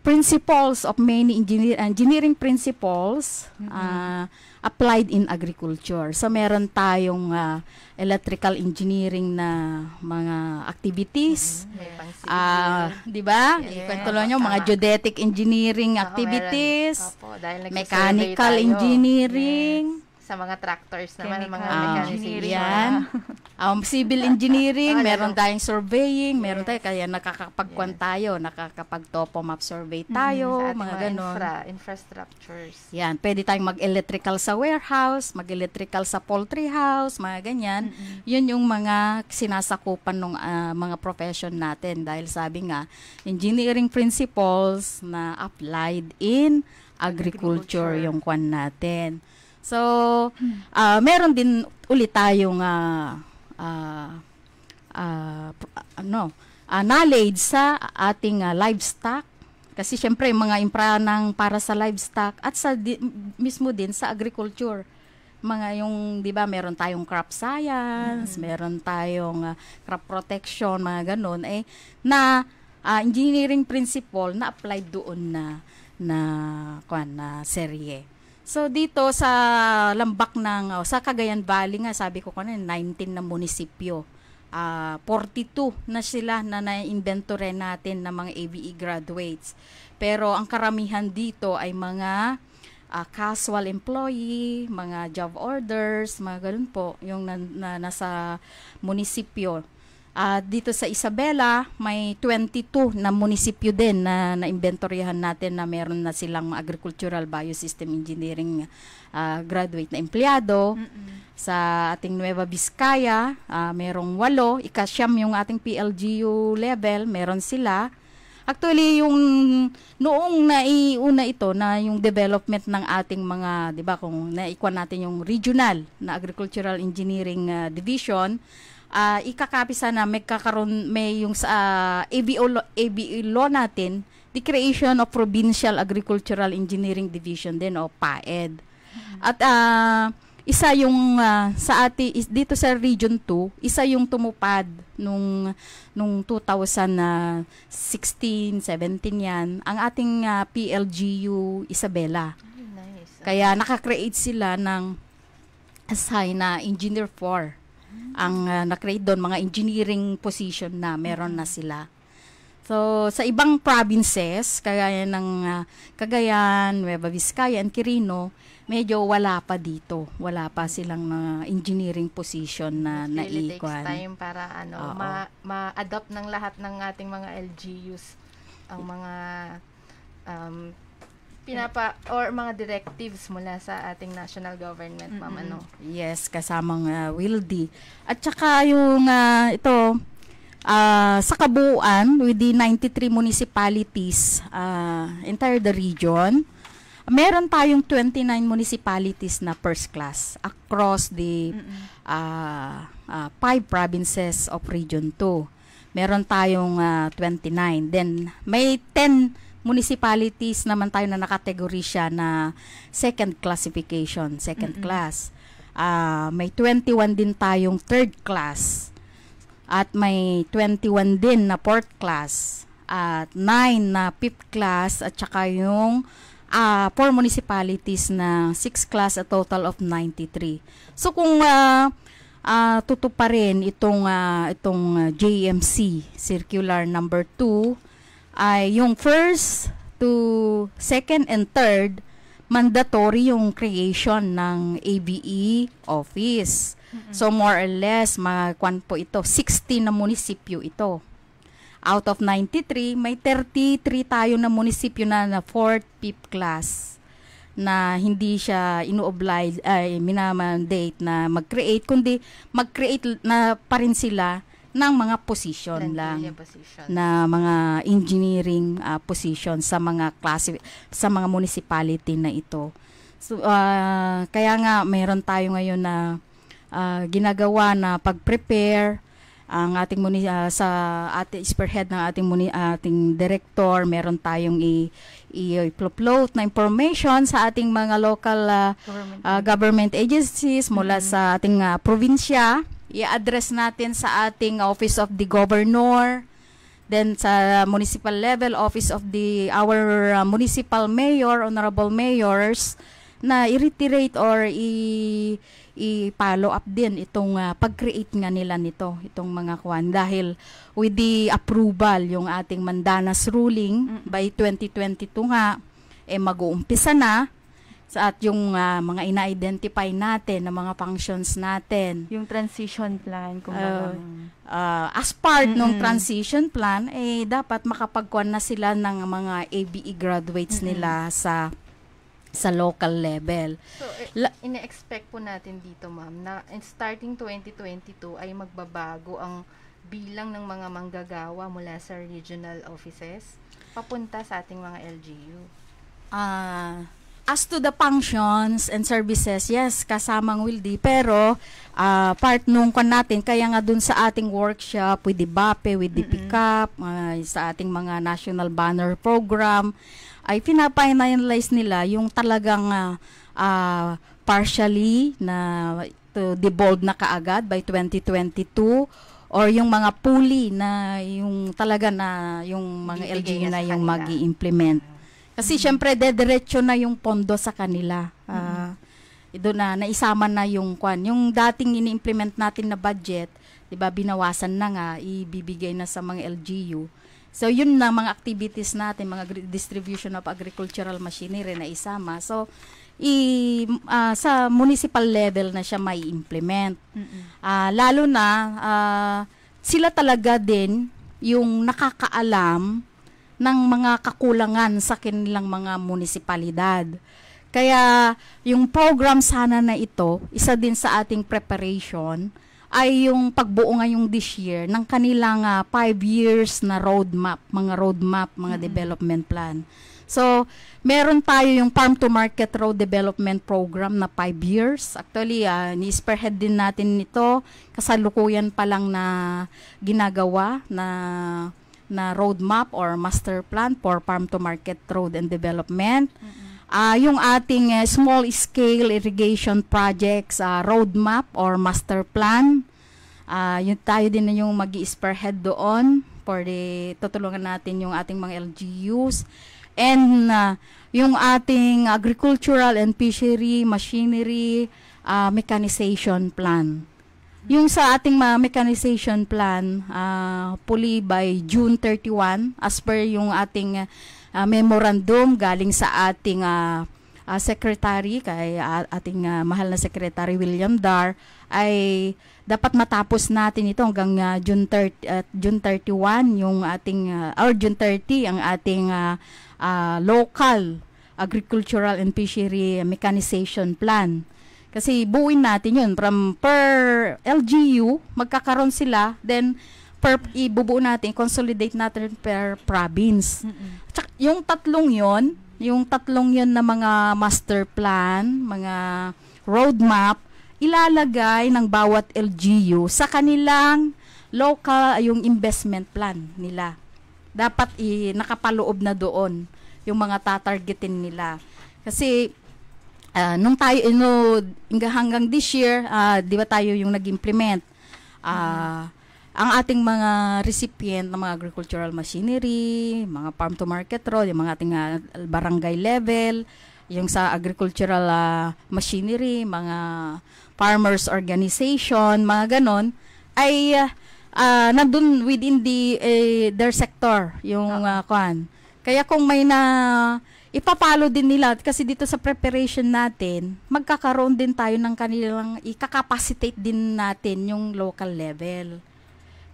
principles of many engineer, engineering principles, mm-hmm. uh, applied in agriculture. So meron tayong uh, electrical engineering na mga activities. Mm-hmm. Uh, 'di ba? Yeah. Ikwento nyo mga geodetic engineering activities, Ako, meron. Opo, mechanical engineering. Yes sa mga tractors naman, Chemical mga mechanization. Yan. um, civil (laughs) engineering, meron tayong surveying, yes. meron tayo, kaya nakakapagkwan yes. tayo, nakakapag-topo map survey mm-hmm. tayo, mm, mga, mga ganun. Infra, infrastructures. Yan, pwede tayong mag-electrical sa warehouse, mag-electrical sa poultry house, mga ganyan. Mm-hmm. Yun yung mga sinasakupan ng uh, ah, mga profession natin dahil sabi nga, engineering principles na applied in agriculture, agriculture. yung kwan natin. So, uh, meron din ulit tayong uh, uh, uh, ano, uh, knowledge sa ating uh, livestock kasi syempre mga impranang para sa livestock at sa di, mismo din sa agriculture mga yung 'di ba meron tayong crop science, mm. meron tayong uh, crop protection, mga ganun eh na uh, engineering principle na applied doon na na kwan na serye. So dito sa lambak ng oh, sa Cagayan Valley nga sabi ko kanina 19 na munisipyo. Uh, ah, 42 na sila na na-inventory natin ng mga ABE graduates. Pero ang karamihan dito ay mga uh, casual employee, mga job orders, mga ganun po yung na, na, nasa munisipyo. Uh, dito sa Isabela, may 22 na munisipyo din na na-inventoryahan natin na meron na silang agricultural biosystem engineering uh, graduate na empleyado. Mm-mm. Sa ating Nueva Vizcaya, uh, merong walo. Ikasyam yung ating PLGU level, meron sila. Actually, yung noong naiuna ito na yung development ng ating mga, 'di ba, kung naikwan natin yung regional na agricultural engineering uh, division, uh, ah, ikakapisa sana may kakaroon may yung sa uh, ah, ABO, lo, ABO law natin, the creation of Provincial Agricultural Engineering Division din o PAED. Mm-hmm. At uh, isa yung uh, sa ati is dito sa Region 2, isa yung tumupad nung nung 2016, 17 'yan, ang ating uh, PLGU Isabela. Oh, nice. Kaya naka-create sila ng assign na Engineer 4 ang uh, na-create doon, mga engineering position na meron na sila. So, sa ibang provinces, kagaya ng uh, Cagayan, Nueva Vizcaya, and Quirino, medyo wala pa dito. Wala pa silang uh, engineering position na It really naikwan. takes time para ano, ma- ma-adapt ng lahat ng ating mga LGUs ang mga um, pinapa or mga directives mula sa ating national government, mm-hmm. ma'am no Yes, kasamang uh, Wildy. At saka yung uh, ito uh, sa kabuuan within 93 municipalities uh, entire the region. Meron tayong 29 municipalities na first class across the uh, uh, five provinces of Region 2. Meron tayong uh, 29. Then may 10 municipalities naman tayo na nakategory siya na second classification, second mm-hmm. class. Uh, may 21 din tayong third class at may 21 din na fourth class at 9 na fifth class at saka yung uh, four municipalities na 6 class a total of 93. So kung uh, uh, tutuparin itong uh, itong JMC circular number 2 ay yung first to second and third mandatory yung creation ng ABE office. Mm-hmm. So more or less mga kwan po ito, 60 na munisipyo ito. Out of 93, may 33 tayo na munisipyo na na fourth th class na hindi siya ino ay minamandate na mag-create kundi mag-create na pa rin sila ng mga position lang, lang position. na mga engineering uh, position sa mga klase sa mga municipality na ito. So uh, kaya nga mayroon tayo ngayon na uh, ginagawa na pag-prepare ang ating muni, uh, sa ating spearhead ng ating muni, ating director, meron tayong i i-float na information sa ating mga local uh, government, uh, government agencies mula mm-hmm. sa ating uh, probinsya. I-address natin sa ating Office of the Governor, then sa municipal level, Office of the our uh, municipal mayor, honorable mayors, na i-reiterate or i- i-follow up din itong uh, pag-create nga nila nito, itong mga kwan. Dahil with the approval, yung ating Mandanas ruling mm-hmm. by 2022 nga, eh mag-uumpisa na sa at yung uh, mga ina-identify natin na mga functions natin. Yung transition plan kung uh, uh, as part mm-hmm. ng transition plan eh dapat makapagkuan na sila ng mga ABE graduates mm-hmm. nila sa sa local level. So, eh, La- expect po natin dito, ma'am, na starting 2022 ay magbabago ang bilang ng mga manggagawa mula sa regional offices papunta sa ating mga LGU. Ah, uh, As to the functions and services, yes, kasamang will di. Pero, uh, part nung kon natin, kaya nga dun sa ating workshop with the BAPE, with the mm-hmm. pickup, uh, ah, sa ating mga national banner program, ay pinapinalize nila yung talagang uh, uh, partially na to debold na kaagad by 2022 or yung mga puli na yung talaga na yung mga LGU na yung magi implement Kasi mm-hmm. syempre dediretso na yung pondo sa kanila. Uh, mm-hmm. Doon na naisama na yung kwan. Yung dating ini-implement natin na budget, 'di ba binawasan na nga ibibigay na sa mga LGU. So yun na mga activities natin, mga distribution of agricultural machinery na isama. So i uh, sa municipal level na siya may implement. Mm Uh, lalo na uh, sila talaga din yung nakakaalam ng mga kakulangan sa kanilang mga munisipalidad. Kaya yung program sana na ito, isa din sa ating preparation ay yung pagbuo ngayong this year ng kanilang uh, five years na roadmap, mga roadmap, mga mm-hmm. development plan. So, meron tayo yung Farm to Market Road Development Program na 5 years. Actually, uh, ni-spearhead din natin nito. Kasalukuyan pa lang na ginagawa na na roadmap or master plan for farm to market road and development. Mm-hmm uh, yung ating uh, small scale irrigation projects uh, roadmap or master plan. Uh, yun tayo din na yung mag spearhead doon for the tutulungan natin yung ating mga LGUs and uh, yung ating agricultural and fishery machinery uh, mechanization plan. Yung sa ating mga mechanization plan, uh, puli by June 31 as per yung ating uh, uh, memorandum galing sa ating uh, uh, secretary kay uh, ating uh, mahal na secretary William Dar ay dapat matapos natin ito hanggang uh, June 30 uh, June 31 yung ating uh, or June 30 ang ating uh, uh, local agricultural and fishery mechanization plan. Kasi buuin natin yun from per LGU magkakaroon sila then per ibubuo natin, consolidate natin per province. Tsaka, yung tatlong 'yon, yung tatlong 'yon na mga master plan, mga roadmap, ilalagay ng bawat LGU sa kanilang local yung investment plan nila. Dapat i nakapaloob na doon yung mga tatargetin nila. Kasi uh, nung tayo you eh, know, hanggang this year, uh, 'di ba tayo yung nag-implement. Uh, mm-hmm ang ating mga recipient ng mga agricultural machinery, mga farm to market road, yung mga ating uh, barangay level, yung sa agricultural uh, machinery, mga farmers organization, mga ganon, ay uh, uh, nandun within the uh, their sector yung uh, kwan. Kaya kung may na ipapalo din nila kasi dito sa preparation natin, magkakaroon din tayo ng kanilang ikakapacitate din natin yung local level.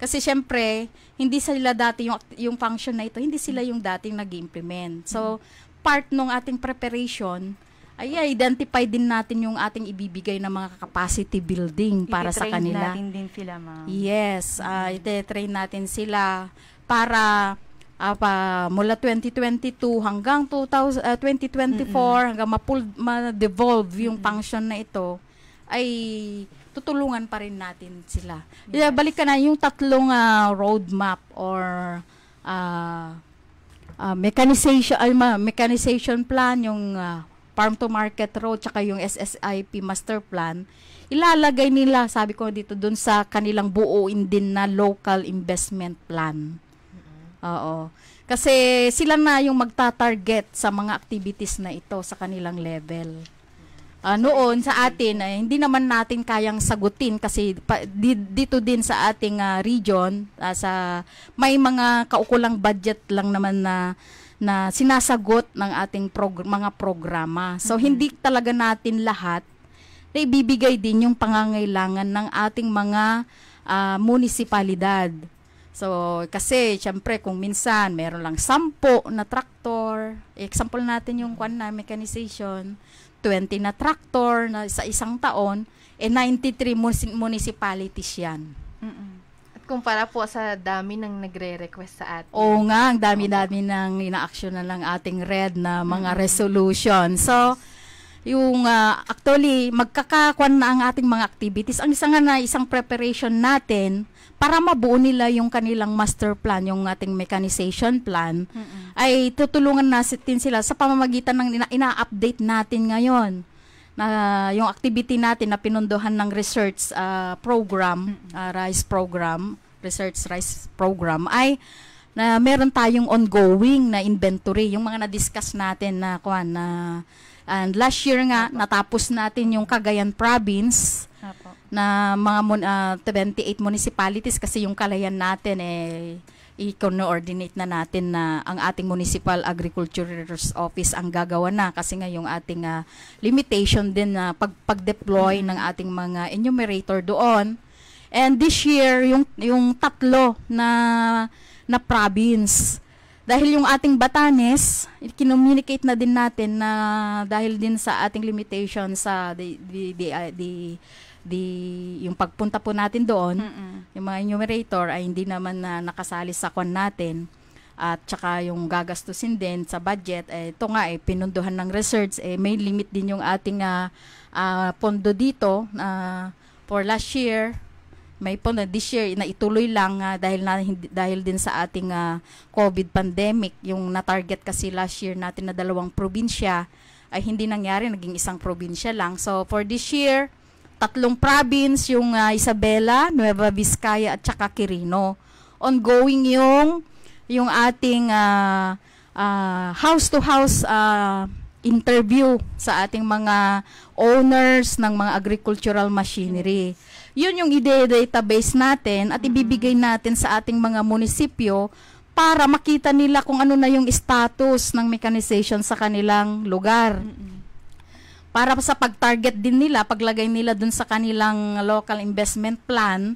Kasi syempre, hindi sila dati yung, yung function na ito, hindi sila yung dating nag-implement. So, mm-hmm. part ng ating preparation, ay identify din natin yung ating ibibigay ng mga capacity building para sa kanila. natin din sila, ma'am. Yes, uh, ah, mm-hmm. ite-train natin sila para uh, pa, mula 2022 hanggang 2000, uh, 2024 mm-hmm. hanggang ma-devolve yung mm-hmm. function na ito ay tutulungan pa rin natin sila. Yes. Yeah, balik ka na yung tatlong uh, roadmap or uh, ah, uh, ah, mechanization, uh, mechanization plan, yung uh, farm to market road, tsaka yung SSIP master plan, ilalagay nila, sabi ko dito, dun sa kanilang buuin din na local investment plan. Oo. Kasi sila na yung magta-target sa mga activities na ito sa kanilang level uh, noon sa atin eh, hindi naman natin kayang sagutin kasi pa, di, dito din sa ating uh, region uh, sa may mga kaukulang budget lang naman na na sinasagot ng ating prog- mga programa. So mm-hmm. hindi talaga natin lahat na ibibigay din yung pangangailangan ng ating mga uh, munisipalidad. So, kasi, syempre, kung minsan, meron lang sampo na traktor, example natin yung kwan na mechanization, 20 na tractor na sa isang taon, eh 93 municipalities yan. Mm-mm. At kumpara po sa dami ng nagre-request sa atin. Oo nga, ang dami-dami ng ina-action na lang ating red na mga mm-hmm. resolution. So, yung uh, actually magkakakuan na ang ating mga activities. Ang isa nga na isang preparation natin para mabuo nila yung kanilang master plan, yung ating mechanization plan, Mm-mm. ay tutulungan natin sila sa pamamagitan ng ina-update natin ngayon na yung activity natin na pinundohan ng research uh, program, mm uh, RISE program, research RISE program ay na meron tayong ongoing na inventory, yung mga na-discuss natin na kwan, na uh, And last year nga, Apo. natapos natin yung Cagayan Province Apo. na mga mon- uh, 28 municipalities kasi yung kalayan natin eh i-coordinate na natin na ang ating Municipal Agriculture's Office ang gagawa na kasi nga yung ating uh, limitation din na uh, pag-deploy mm-hmm. ng ating mga enumerator doon. And this year yung yung tatlo na na province dahil yung ating Batanes, kinommunicate na din natin na dahil din sa ating limitation sa the, the, the, uh, the, the yung pagpunta po natin doon, Mm-mm. yung mga enumerator ay hindi naman na nakasali sa kwan natin at saka yung gagastusin din sa budget eh, ito nga eh pinunduhan ng research eh may limit din yung ating uh, uh, pondo dito uh, for last year may po na this year na ituloy lang uh, dahil na hindi, dahil din sa ating uh, COVID pandemic yung na-target kasi last year natin na dalawang probinsya ay hindi nangyari naging isang probinsya lang. So for this year tatlong province yung uh, Isabela, Nueva Vizcaya at saka Quirino. Ongoing yung yung ating uh, uh, house to house uh, interview sa ating mga owners ng mga agricultural machinery. mm yun yung ide-database natin at mm-hmm. ibibigay natin sa ating mga munisipyo para makita nila kung ano na yung status ng mechanization sa kanilang lugar. Mm-hmm. Para sa pag-target din nila, paglagay nila dun sa kanilang local investment plan,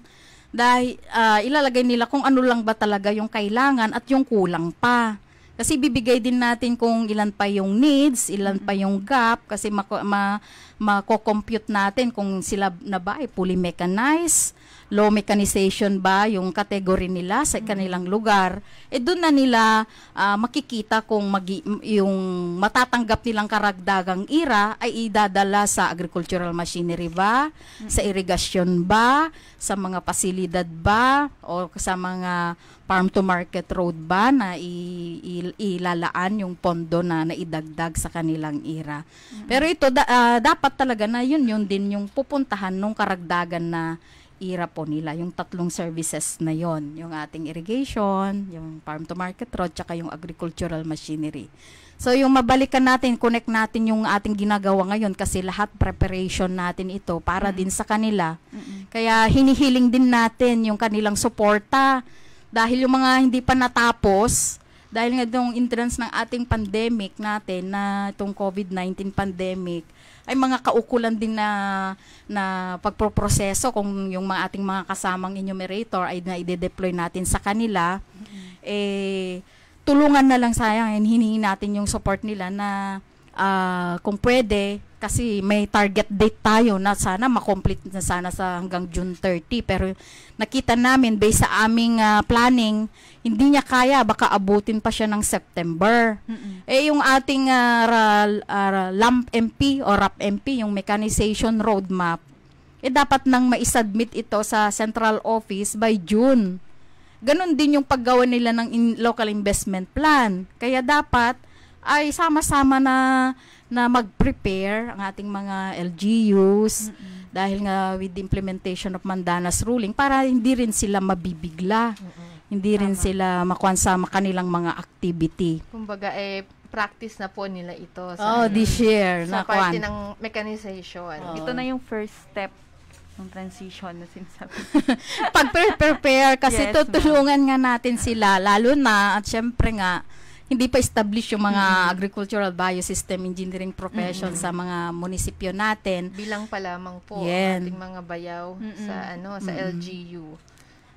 dahil uh, ilalagay nila kung ano lang ba talaga yung kailangan at yung kulang pa. Kasi bibigay din natin kung ilan pa yung needs, ilan pa yung gap, kasi mako- ma- mako-compute natin kung sila na ba ay fully mechanized, low mechanization ba yung category nila sa mm-hmm. kanilang lugar, eh doon na nila uh, makikita kung mag, yung matatanggap nilang karagdagang ira ay idadala sa agricultural machinery ba, mm-hmm. sa irrigation ba, sa mga pasilidad ba, o sa mga farm to market road ba na ilalaan yung pondo na naidagdag sa kanilang ira. Mm-hmm. Pero ito da, uh, dapat talaga na yun yun din yung pupuntahan ng karagdagan na era po nila, yung tatlong services na yon, yung ating irrigation, yung farm to market road, tsaka yung agricultural machinery. So yung mabalikan natin, connect natin yung ating ginagawa ngayon kasi lahat preparation natin ito para mm-hmm. din sa kanila. Mm-hmm. Kaya hinihiling din natin yung kanilang suporta dahil yung mga hindi pa natapos, dahil nga itong entrance ng ating pandemic natin na itong COVID-19 pandemic, ay mga kaukulan din na na pagproproseso kung yung mga ating mga kasamang enumerator ay na ide-deploy natin sa kanila mm-hmm. eh tulungan na lang sayang and hinihingi natin yung support nila na uh, kung pwede, kasi may target date tayo na sana makomplete na sana sa hanggang June 30 pero nakita namin based sa aming uh, planning hindi niya kaya baka abutin pa siya ng September. Mm-mm. Eh yung ating uh, ah, uh, LAMP MP o RAP MP yung mechanization roadmap eh dapat nang ma submit ito sa central office by June. ganun din yung paggawa nila ng in- local investment plan. Kaya dapat ay sama-sama na na mag-prepare ang ating mga LGUs mm-hmm. dahil nga with the implementation of Mandanas ruling para hindi rin sila mabibigla. Mm-hmm. Hindi Tama. rin sila makuan sa kanilang mga activity. Kumbaga eh practice na po nila ito sa Oh, ano, this year sa na parte ng mechanization. Oh. Ito na yung first step ng transition na sinasabi. (laughs) Pag-prepare kasi yes, tutulungan nga natin sila lalo na at syempre nga hindi pa established yung mga mm-hmm. agricultural biosystem engineering profession mm-hmm. sa mga munisipyo natin. Bilang pa lamang po yeah. ating mga bayaw mm-hmm. sa ano sa mm-hmm. LGU.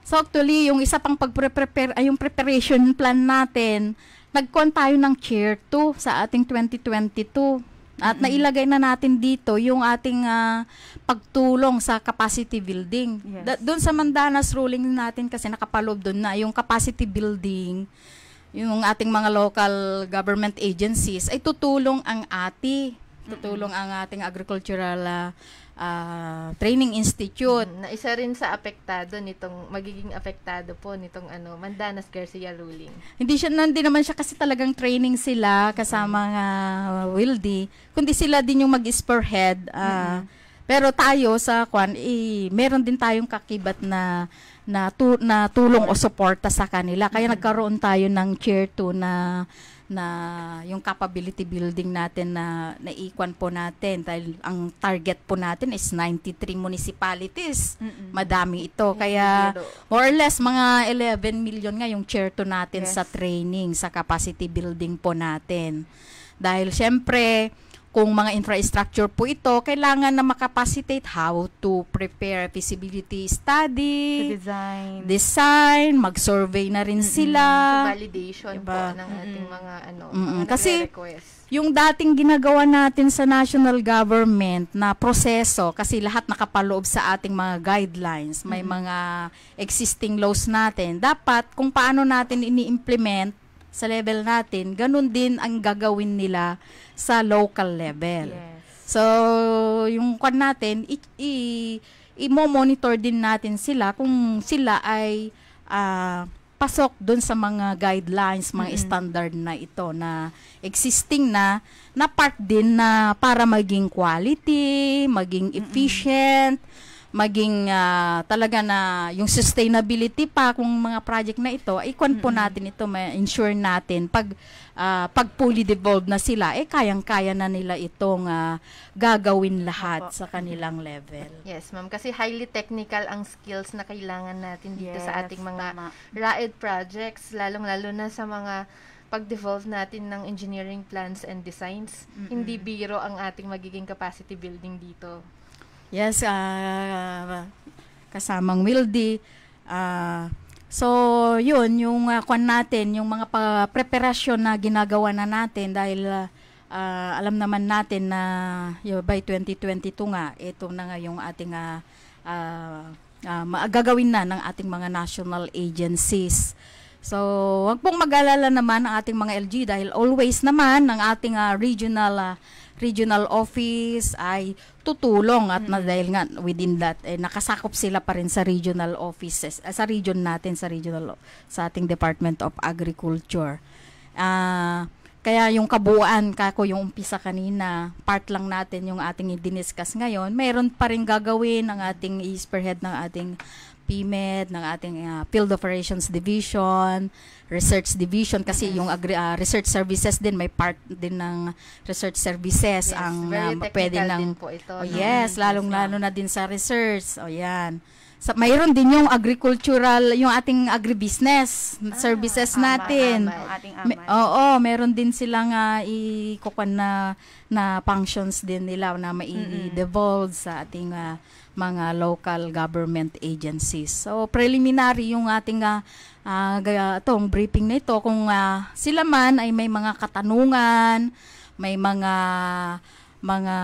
So actually, yung isa pang pag-prepare, ay yung preparation plan natin, nagkuhan tayo ng chair 2 sa ating 2022. At mm-hmm. nailagay na natin dito yung ating uh, pagtulong sa capacity building. Yes. Da- doon sa Mandanas ruling natin kasi nakapaloob doon na yung capacity building yung ating mga local government agencies ay tutulong ang ATI, tutulong mm-hmm. ang ating agricultural uh, training institute. na isa rin sa apektado nitong magiging apektado po nitong ano Mandanas Garcia ruling. Hindi siya hindi naman siya kasi talagang training sila kasama mm. uh, Wildy, kundi sila din yung mag-spearhead. Uh, ah. mm. Mm-hmm. Pero tayo sa kwan, eh, meron din tayong kakibat na na, tu- na tulong o suporta sa kanila. Kaya mm-hmm. nagkaroon tayo ng chair 2 na na yung capability building natin na naiikwan po natin dahil ang target po natin is 93 municipalities. Mm-mm. Madami ito. Kaya more or less mga 11 million nga yung chair to natin yes. sa training, sa capacity building po natin. Dahil syempre, kung mga infrastructure po ito, kailangan na makapacitate how to prepare feasibility study, to design, design mag-survey na rin mm-hmm. sila. So validation diba? po ng ating mm-hmm. mga ano, mm-hmm. mga Kasi, yung dating ginagawa natin sa national government na proseso kasi lahat nakapaloob sa ating mga guidelines, may mm-hmm. mga existing laws natin. Dapat kung paano natin ini-implement sa level natin, ganun din ang gagawin nila sa local level. Yes. So, yung kan natin, i-, i- i-monitor din natin sila kung sila ay uh, pasok doon sa mga guidelines, mga mm-hmm. standard na ito na existing na na part din na para maging quality, maging efficient, mm-hmm maging uh, talaga na yung sustainability pa kung mga project na ito, ay ikon po mm-hmm. natin ito, ma-ensure natin pag uh, pag fully devolved na sila, eh kayang-kaya na nila itong uh, gagawin lahat Opo. sa kanilang level. Yes, ma'am, kasi highly technical ang skills na kailangan natin dito yes, sa ating mga tama. RAID projects, lalong-lalo na sa mga pag-devolve natin ng engineering plans and designs, Mm-mm. hindi biro ang ating magiging capacity building dito. Yes, uh, kasamang Wildy. Uh, so, yun, yung uh, kwan natin, yung mga preparasyon na ginagawa na natin dahil uh, uh, alam naman natin na yun, by 2022 nga, ito na nga yung ating uh, uh, uh, gagawin na ng ating mga national agencies. So, wag pong mag-alala naman ang ating mga LG dahil always naman ang ating uh, regional uh, regional office ay tutulong at mm-hmm. dahil nga within that eh, nakasakop sila pa rin sa regional offices uh, sa region natin sa regional sa ating Department of Agriculture. Ah uh, kaya yung kabuuan, kako yung umpisa kanina, part lang natin yung ating i-discuss ngayon. Meron pa rin gagawin ang ating spearhead ng ating PMED, ng ating uh, Field Operations Division, Research Division kasi mm-hmm. yung agri- uh, research services din may part din ng research services yes, ang very um, pwede ng po ito, oh, yes, mm-hmm. lalong-lalo na din sa research. Oh, yan sa mayroon din yung agricultural yung ating agribusiness ah, services amay, natin. Amay. Ating amay. May, oo, meron din silang uh, ikukuan na na functions din nila na mai-devolve mm -hmm. sa ating uh, mga local government agencies. So preliminary yung ating uh, uh, tong briefing na ito kung uh, sila man ay may mga katanungan, may mga mga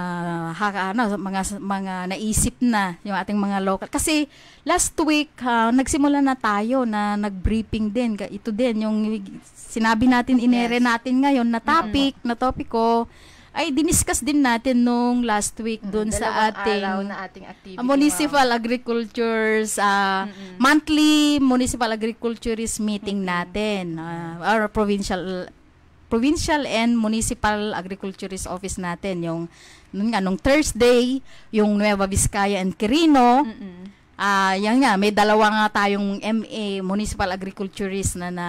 ha, ano, mga mga naisip na yung ating mga local kasi last week uh, nagsimula na tayo na nag-briefing din ito din yung sinabi natin inere natin ngayon na topic na topic ko ay diniscuss din natin nung last week doon mm, sa ating araw na ating activity. municipal wow. Agriculture's uh, mm-hmm. monthly Municipal agriculturists meeting mm-hmm. natin uh, our provincial provincial and municipal agriculturist office natin yung nun nga nung Thursday yung Nueva Vizcaya and Quirino ah uh, yan nga may dalawa nga tayong MA municipal agriculturist na na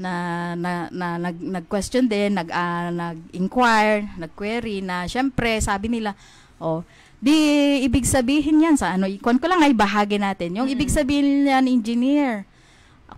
na, na, na, na nag, nag-question din, nag, uh, nag-inquire, nag-query na syempre sabi nila, oh, di ibig sabihin yan sa ano, ikon ko lang ay bahagi natin. Yung mm. ibig sabihin niyan engineer,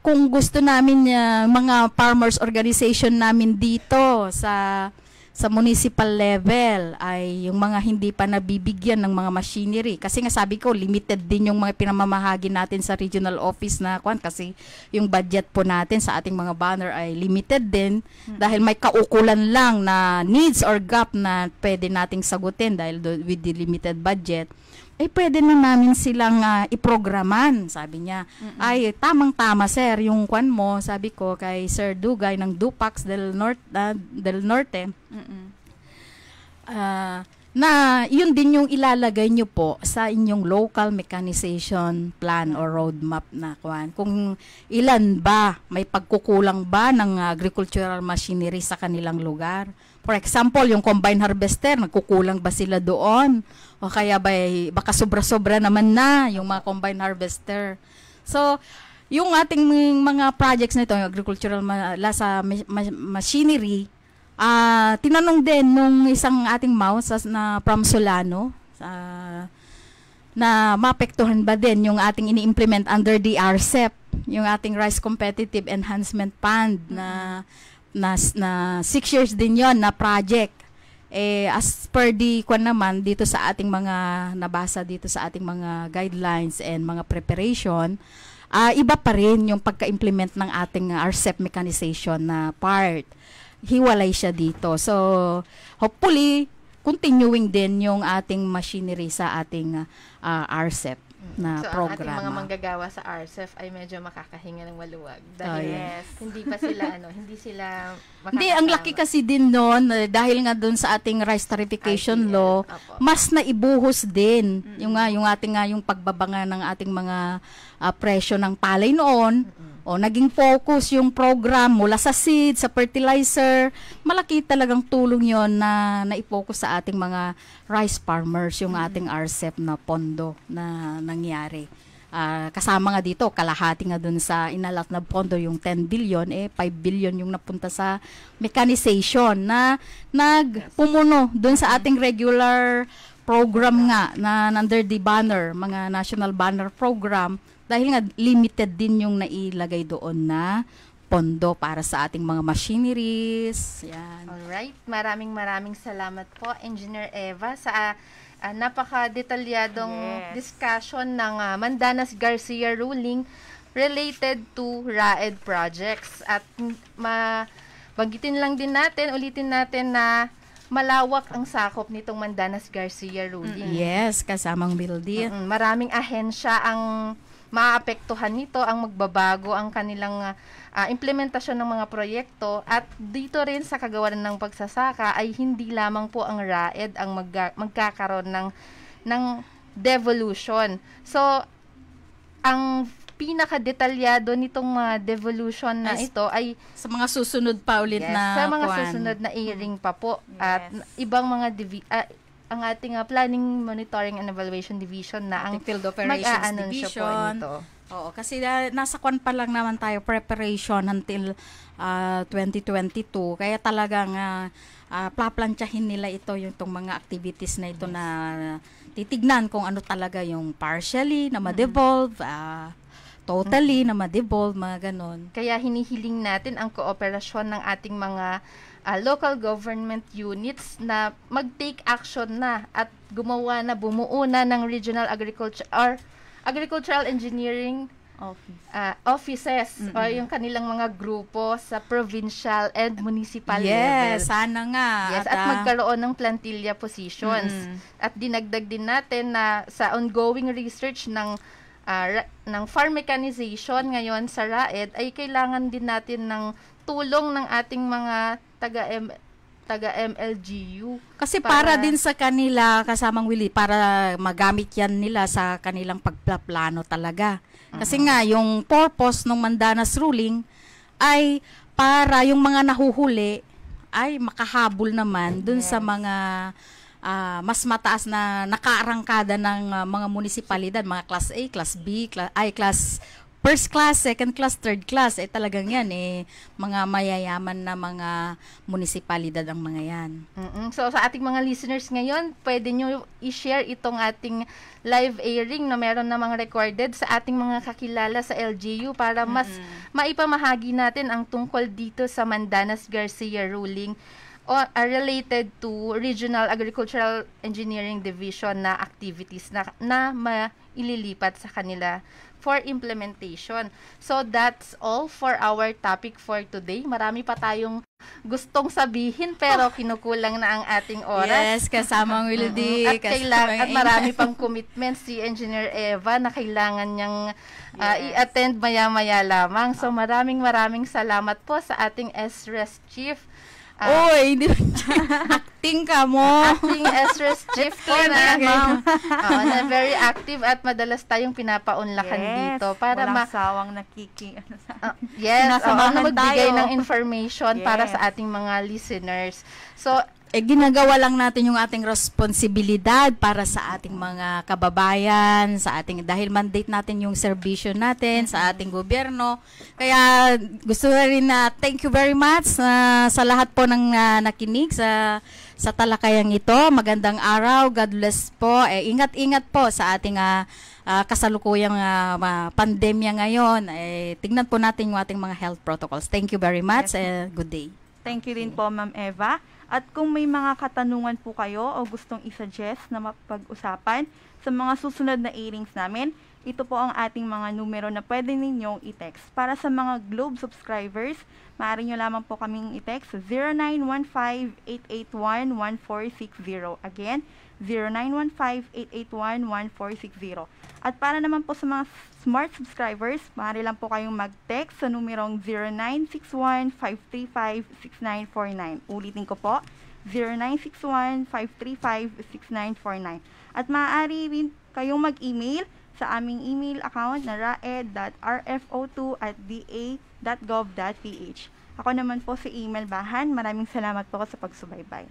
kung gusto namin uh, mga farmers organization namin dito sa sa municipal level ay yung mga hindi pa nabibigyan ng mga machinery. Kasi nga sabi ko, limited din yung mga pinamamahagi natin sa regional office na kwan kasi yung budget po natin sa ating mga banner ay limited din hmm. dahil may kaukulan lang na needs or gap na pwede nating sagutin dahil with the limited budget eh pwede na namin silang uh, iprograman, sabi niya. Mm-mm. Ay, tamang-tama sir, yung kwan mo, sabi ko kay Sir Dugay ng Dupax del Norte, uh, ah, del Norte. mm Uh, na yun din yung ilalagay niyo po sa inyong local mechanization plan or roadmap na kwan. Kung ilan ba, may pagkukulang ba ng agricultural machinery sa kanilang lugar? For example, yung combine harvester, nagkukulang ba sila doon? O kaya ba, baka sobra-sobra naman na yung mga combine harvester. So, yung ating mga projects nito, yung agricultural lasa machinery, uh, tinanong din nung isang ating mouse na from Solano, sa na mapektuhan ba din yung ating ini-implement under the RCEP, yung ating Rice Competitive Enhancement Fund mm-hmm. na na, na six years din yon na project. Eh, as per di kwan naman, dito sa ating mga nabasa dito sa ating mga guidelines and mga preparation, uh, iba pa rin yung pagka-implement ng ating RCEP mechanization na part. Hiwalay siya dito. So, hopefully, continuing din yung ating machinery sa ating uh, ah, RCEP na so, programa. So, ang ating mga manggagawa sa RCEF ay medyo makakahinga ng waluwag. Dahil oh, yes. hindi pa sila, ano, hindi sila Hindi, ang laki kasi din noon, eh, dahil nga doon sa ating rice tarification IPL, law, opo. mas naibuhos din mm-hmm. yung, nga, yung ating nga, yung pagbabanga ng ating mga uh, presyo ng palay noon. Mm-hmm o naging focus yung program mula sa seed, sa fertilizer. Malaki talagang tulong yon na naipokus sa ating mga rice farmers, yung mm-hmm. ating RCEP na pondo na nangyari. Uh, kasama nga dito, kalahati nga dun sa inalat na pondo yung 10 billion, eh 5 billion yung napunta sa mechanization na nagpumuno dun sa mm-hmm. ating regular program nga na under the banner, mga national banner program dahil nga limited din yung nailagay doon na pondo para sa ating mga machineries. Yan. Alright. Maraming maraming salamat po, Engineer Eva, sa uh, uh, napaka-detalyadong yes. discussion ng uh, Mandanas Garcia ruling related to RAED projects. At mabagitin lang din natin, ulitin natin na malawak ang sakop nitong Mandanas Garcia ruling. Yes, kasamang building. Mm-hmm. Maraming ahensya ang maapektuhan nito ang magbabago ang kanilang uh, implementasyon ng mga proyekto at dito rin sa kagawaran ng pagsasaka ay hindi lamang po ang RAED ang magga- magkakaroon ng ng devolution. So ang pinaka-detalyado nitong mga devolution na As, ito ay sa mga susunod pa ulit yes, na sa mga kuan. susunod na mm-hmm. airing pa po yes. at ibang mga divi- uh, ang ating uh, Planning, Monitoring, and Evaluation Division na ang Field Operations Division. Po Oo, kasi uh, nasa kwan pa lang naman tayo preparation until uh, ah, 2022. Kaya talagang uh, uh, plaplantsahin nila ito yung tong mga activities na ito yes. na titignan kung ano talaga yung partially na mm-hmm. ma-devolve, uh, totally mm-hmm. na ma-devolve, mga ganun. Kaya hinihiling natin ang kooperasyon ng ating mga uh, local government units na mag-take action na at gumawa na, bumuo na ng regional agriculture or agricultural engineering Office. Uh, offices mm-hmm. or yung kanilang mga grupo sa provincial and municipal yes, level. Yes, sana nga. Yes, at, at ah, magkaroon ng plantilla positions. Mm-hmm. At dinagdag din natin na sa ongoing research ng uh, ra- ng farm mechanization ngayon sa RAED ay kailangan din natin ng tulong ng ating mga taga M taga MLGU. Kasi para, para din sa kanila kasamang Willie para magamit yan nila sa kanilang pagplaplano talaga. Kasi uh-huh. nga yung purpose ng Mandanas ruling ay para yung mga nahuhuli ay makahabol naman dun yes. sa mga uh, mas mataas na nakaarangkada ng uh, mga munisipalidad, mga class A, class B, class I, class first class, second class, third class, eh talagang yan eh mga mayayaman na mga munisipalidad ang mga yan. Mm-mm. So sa ating mga listeners ngayon, pwede nyo i-share itong ating live airing na meron namang recorded sa ating mga kakilala sa LGU para mas mm-hmm. maipamahagi natin ang tungkol dito sa Mandanas Garcia ruling on, uh, related to Regional Agricultural Engineering Division na activities na, na maililipat sa kanila for implementation. So that's all for our topic for today. Marami pa tayong gustong sabihin pero oh. kinukulang na ang ating oras. Yes, kasama ang Wildy. at, kailangan, at marami pang commitment si Engineer Eva na kailangan niyang ah, yes. i-attend maya-maya lamang. So ah. maraming maraming salamat po sa ating SRES Chief Uh, Uy, hindi (laughs) acting ka mo. acting stress shifter na, ma'am. Oo, na very active at madalas tayong pinapaunlakan yes, dito para walang ma sawang nakiki uh, (laughs) Yes, oo, ano magbigay tayo. ng information yes. para sa ating mga listeners. So, eh, ginagawa lang natin yung ating responsibilidad para sa ating mga kababayan, sa ating dahil mandate natin yung serbisyo natin sa ating gobyerno. Kaya gusto rin na thank you very much uh, sa lahat po ng uh, nakinig sa sa talakayang ito. Magandang araw. God bless po. Eh, ingat-ingat po sa ating uh, uh, kasalukuyang uh, uh, pandemya ngayon. Eh, tignan po natin yung ating mga health protocols. Thank you very much. Yes. Uh, good day. Thank you din po, Ma'am Eva. At kung may mga katanungan po kayo o gustong isuggest na mapag-usapan sa mga susunod na airings namin, ito po ang ating mga numero na pwede ninyong i-text. Para sa mga Globe subscribers, maaari nyo lamang po kaming i-text 881 Again, 0915-881-1460. At para naman po sa mga smart subscribers, maaari lang po kayong mag-text sa numerong 0961-535-6949. Ulitin ko po, 0961-535-6949. At maaari rin kayong mag-email sa aming email account na raed.rfo2 at da.gov.ph. Ako naman po sa Email Bahan. Maraming salamat po sa pagsubaybay.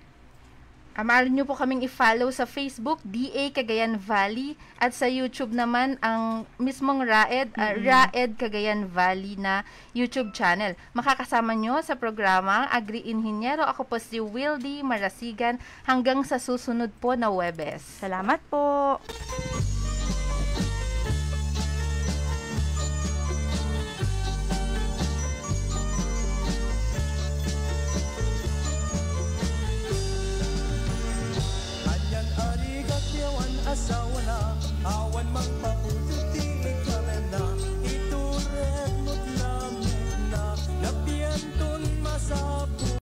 Amalan nyo po kaming i-follow sa Facebook, DA Cagayan Valley, at sa YouTube naman ang mismong Raed, mm-hmm. uh, Raed Cagayan Valley na YouTube channel. Makakasama nyo sa programang Agri Inhinyero. Ako po si Wildy Marasigan hanggang sa susunod po na Webes. Salamat po!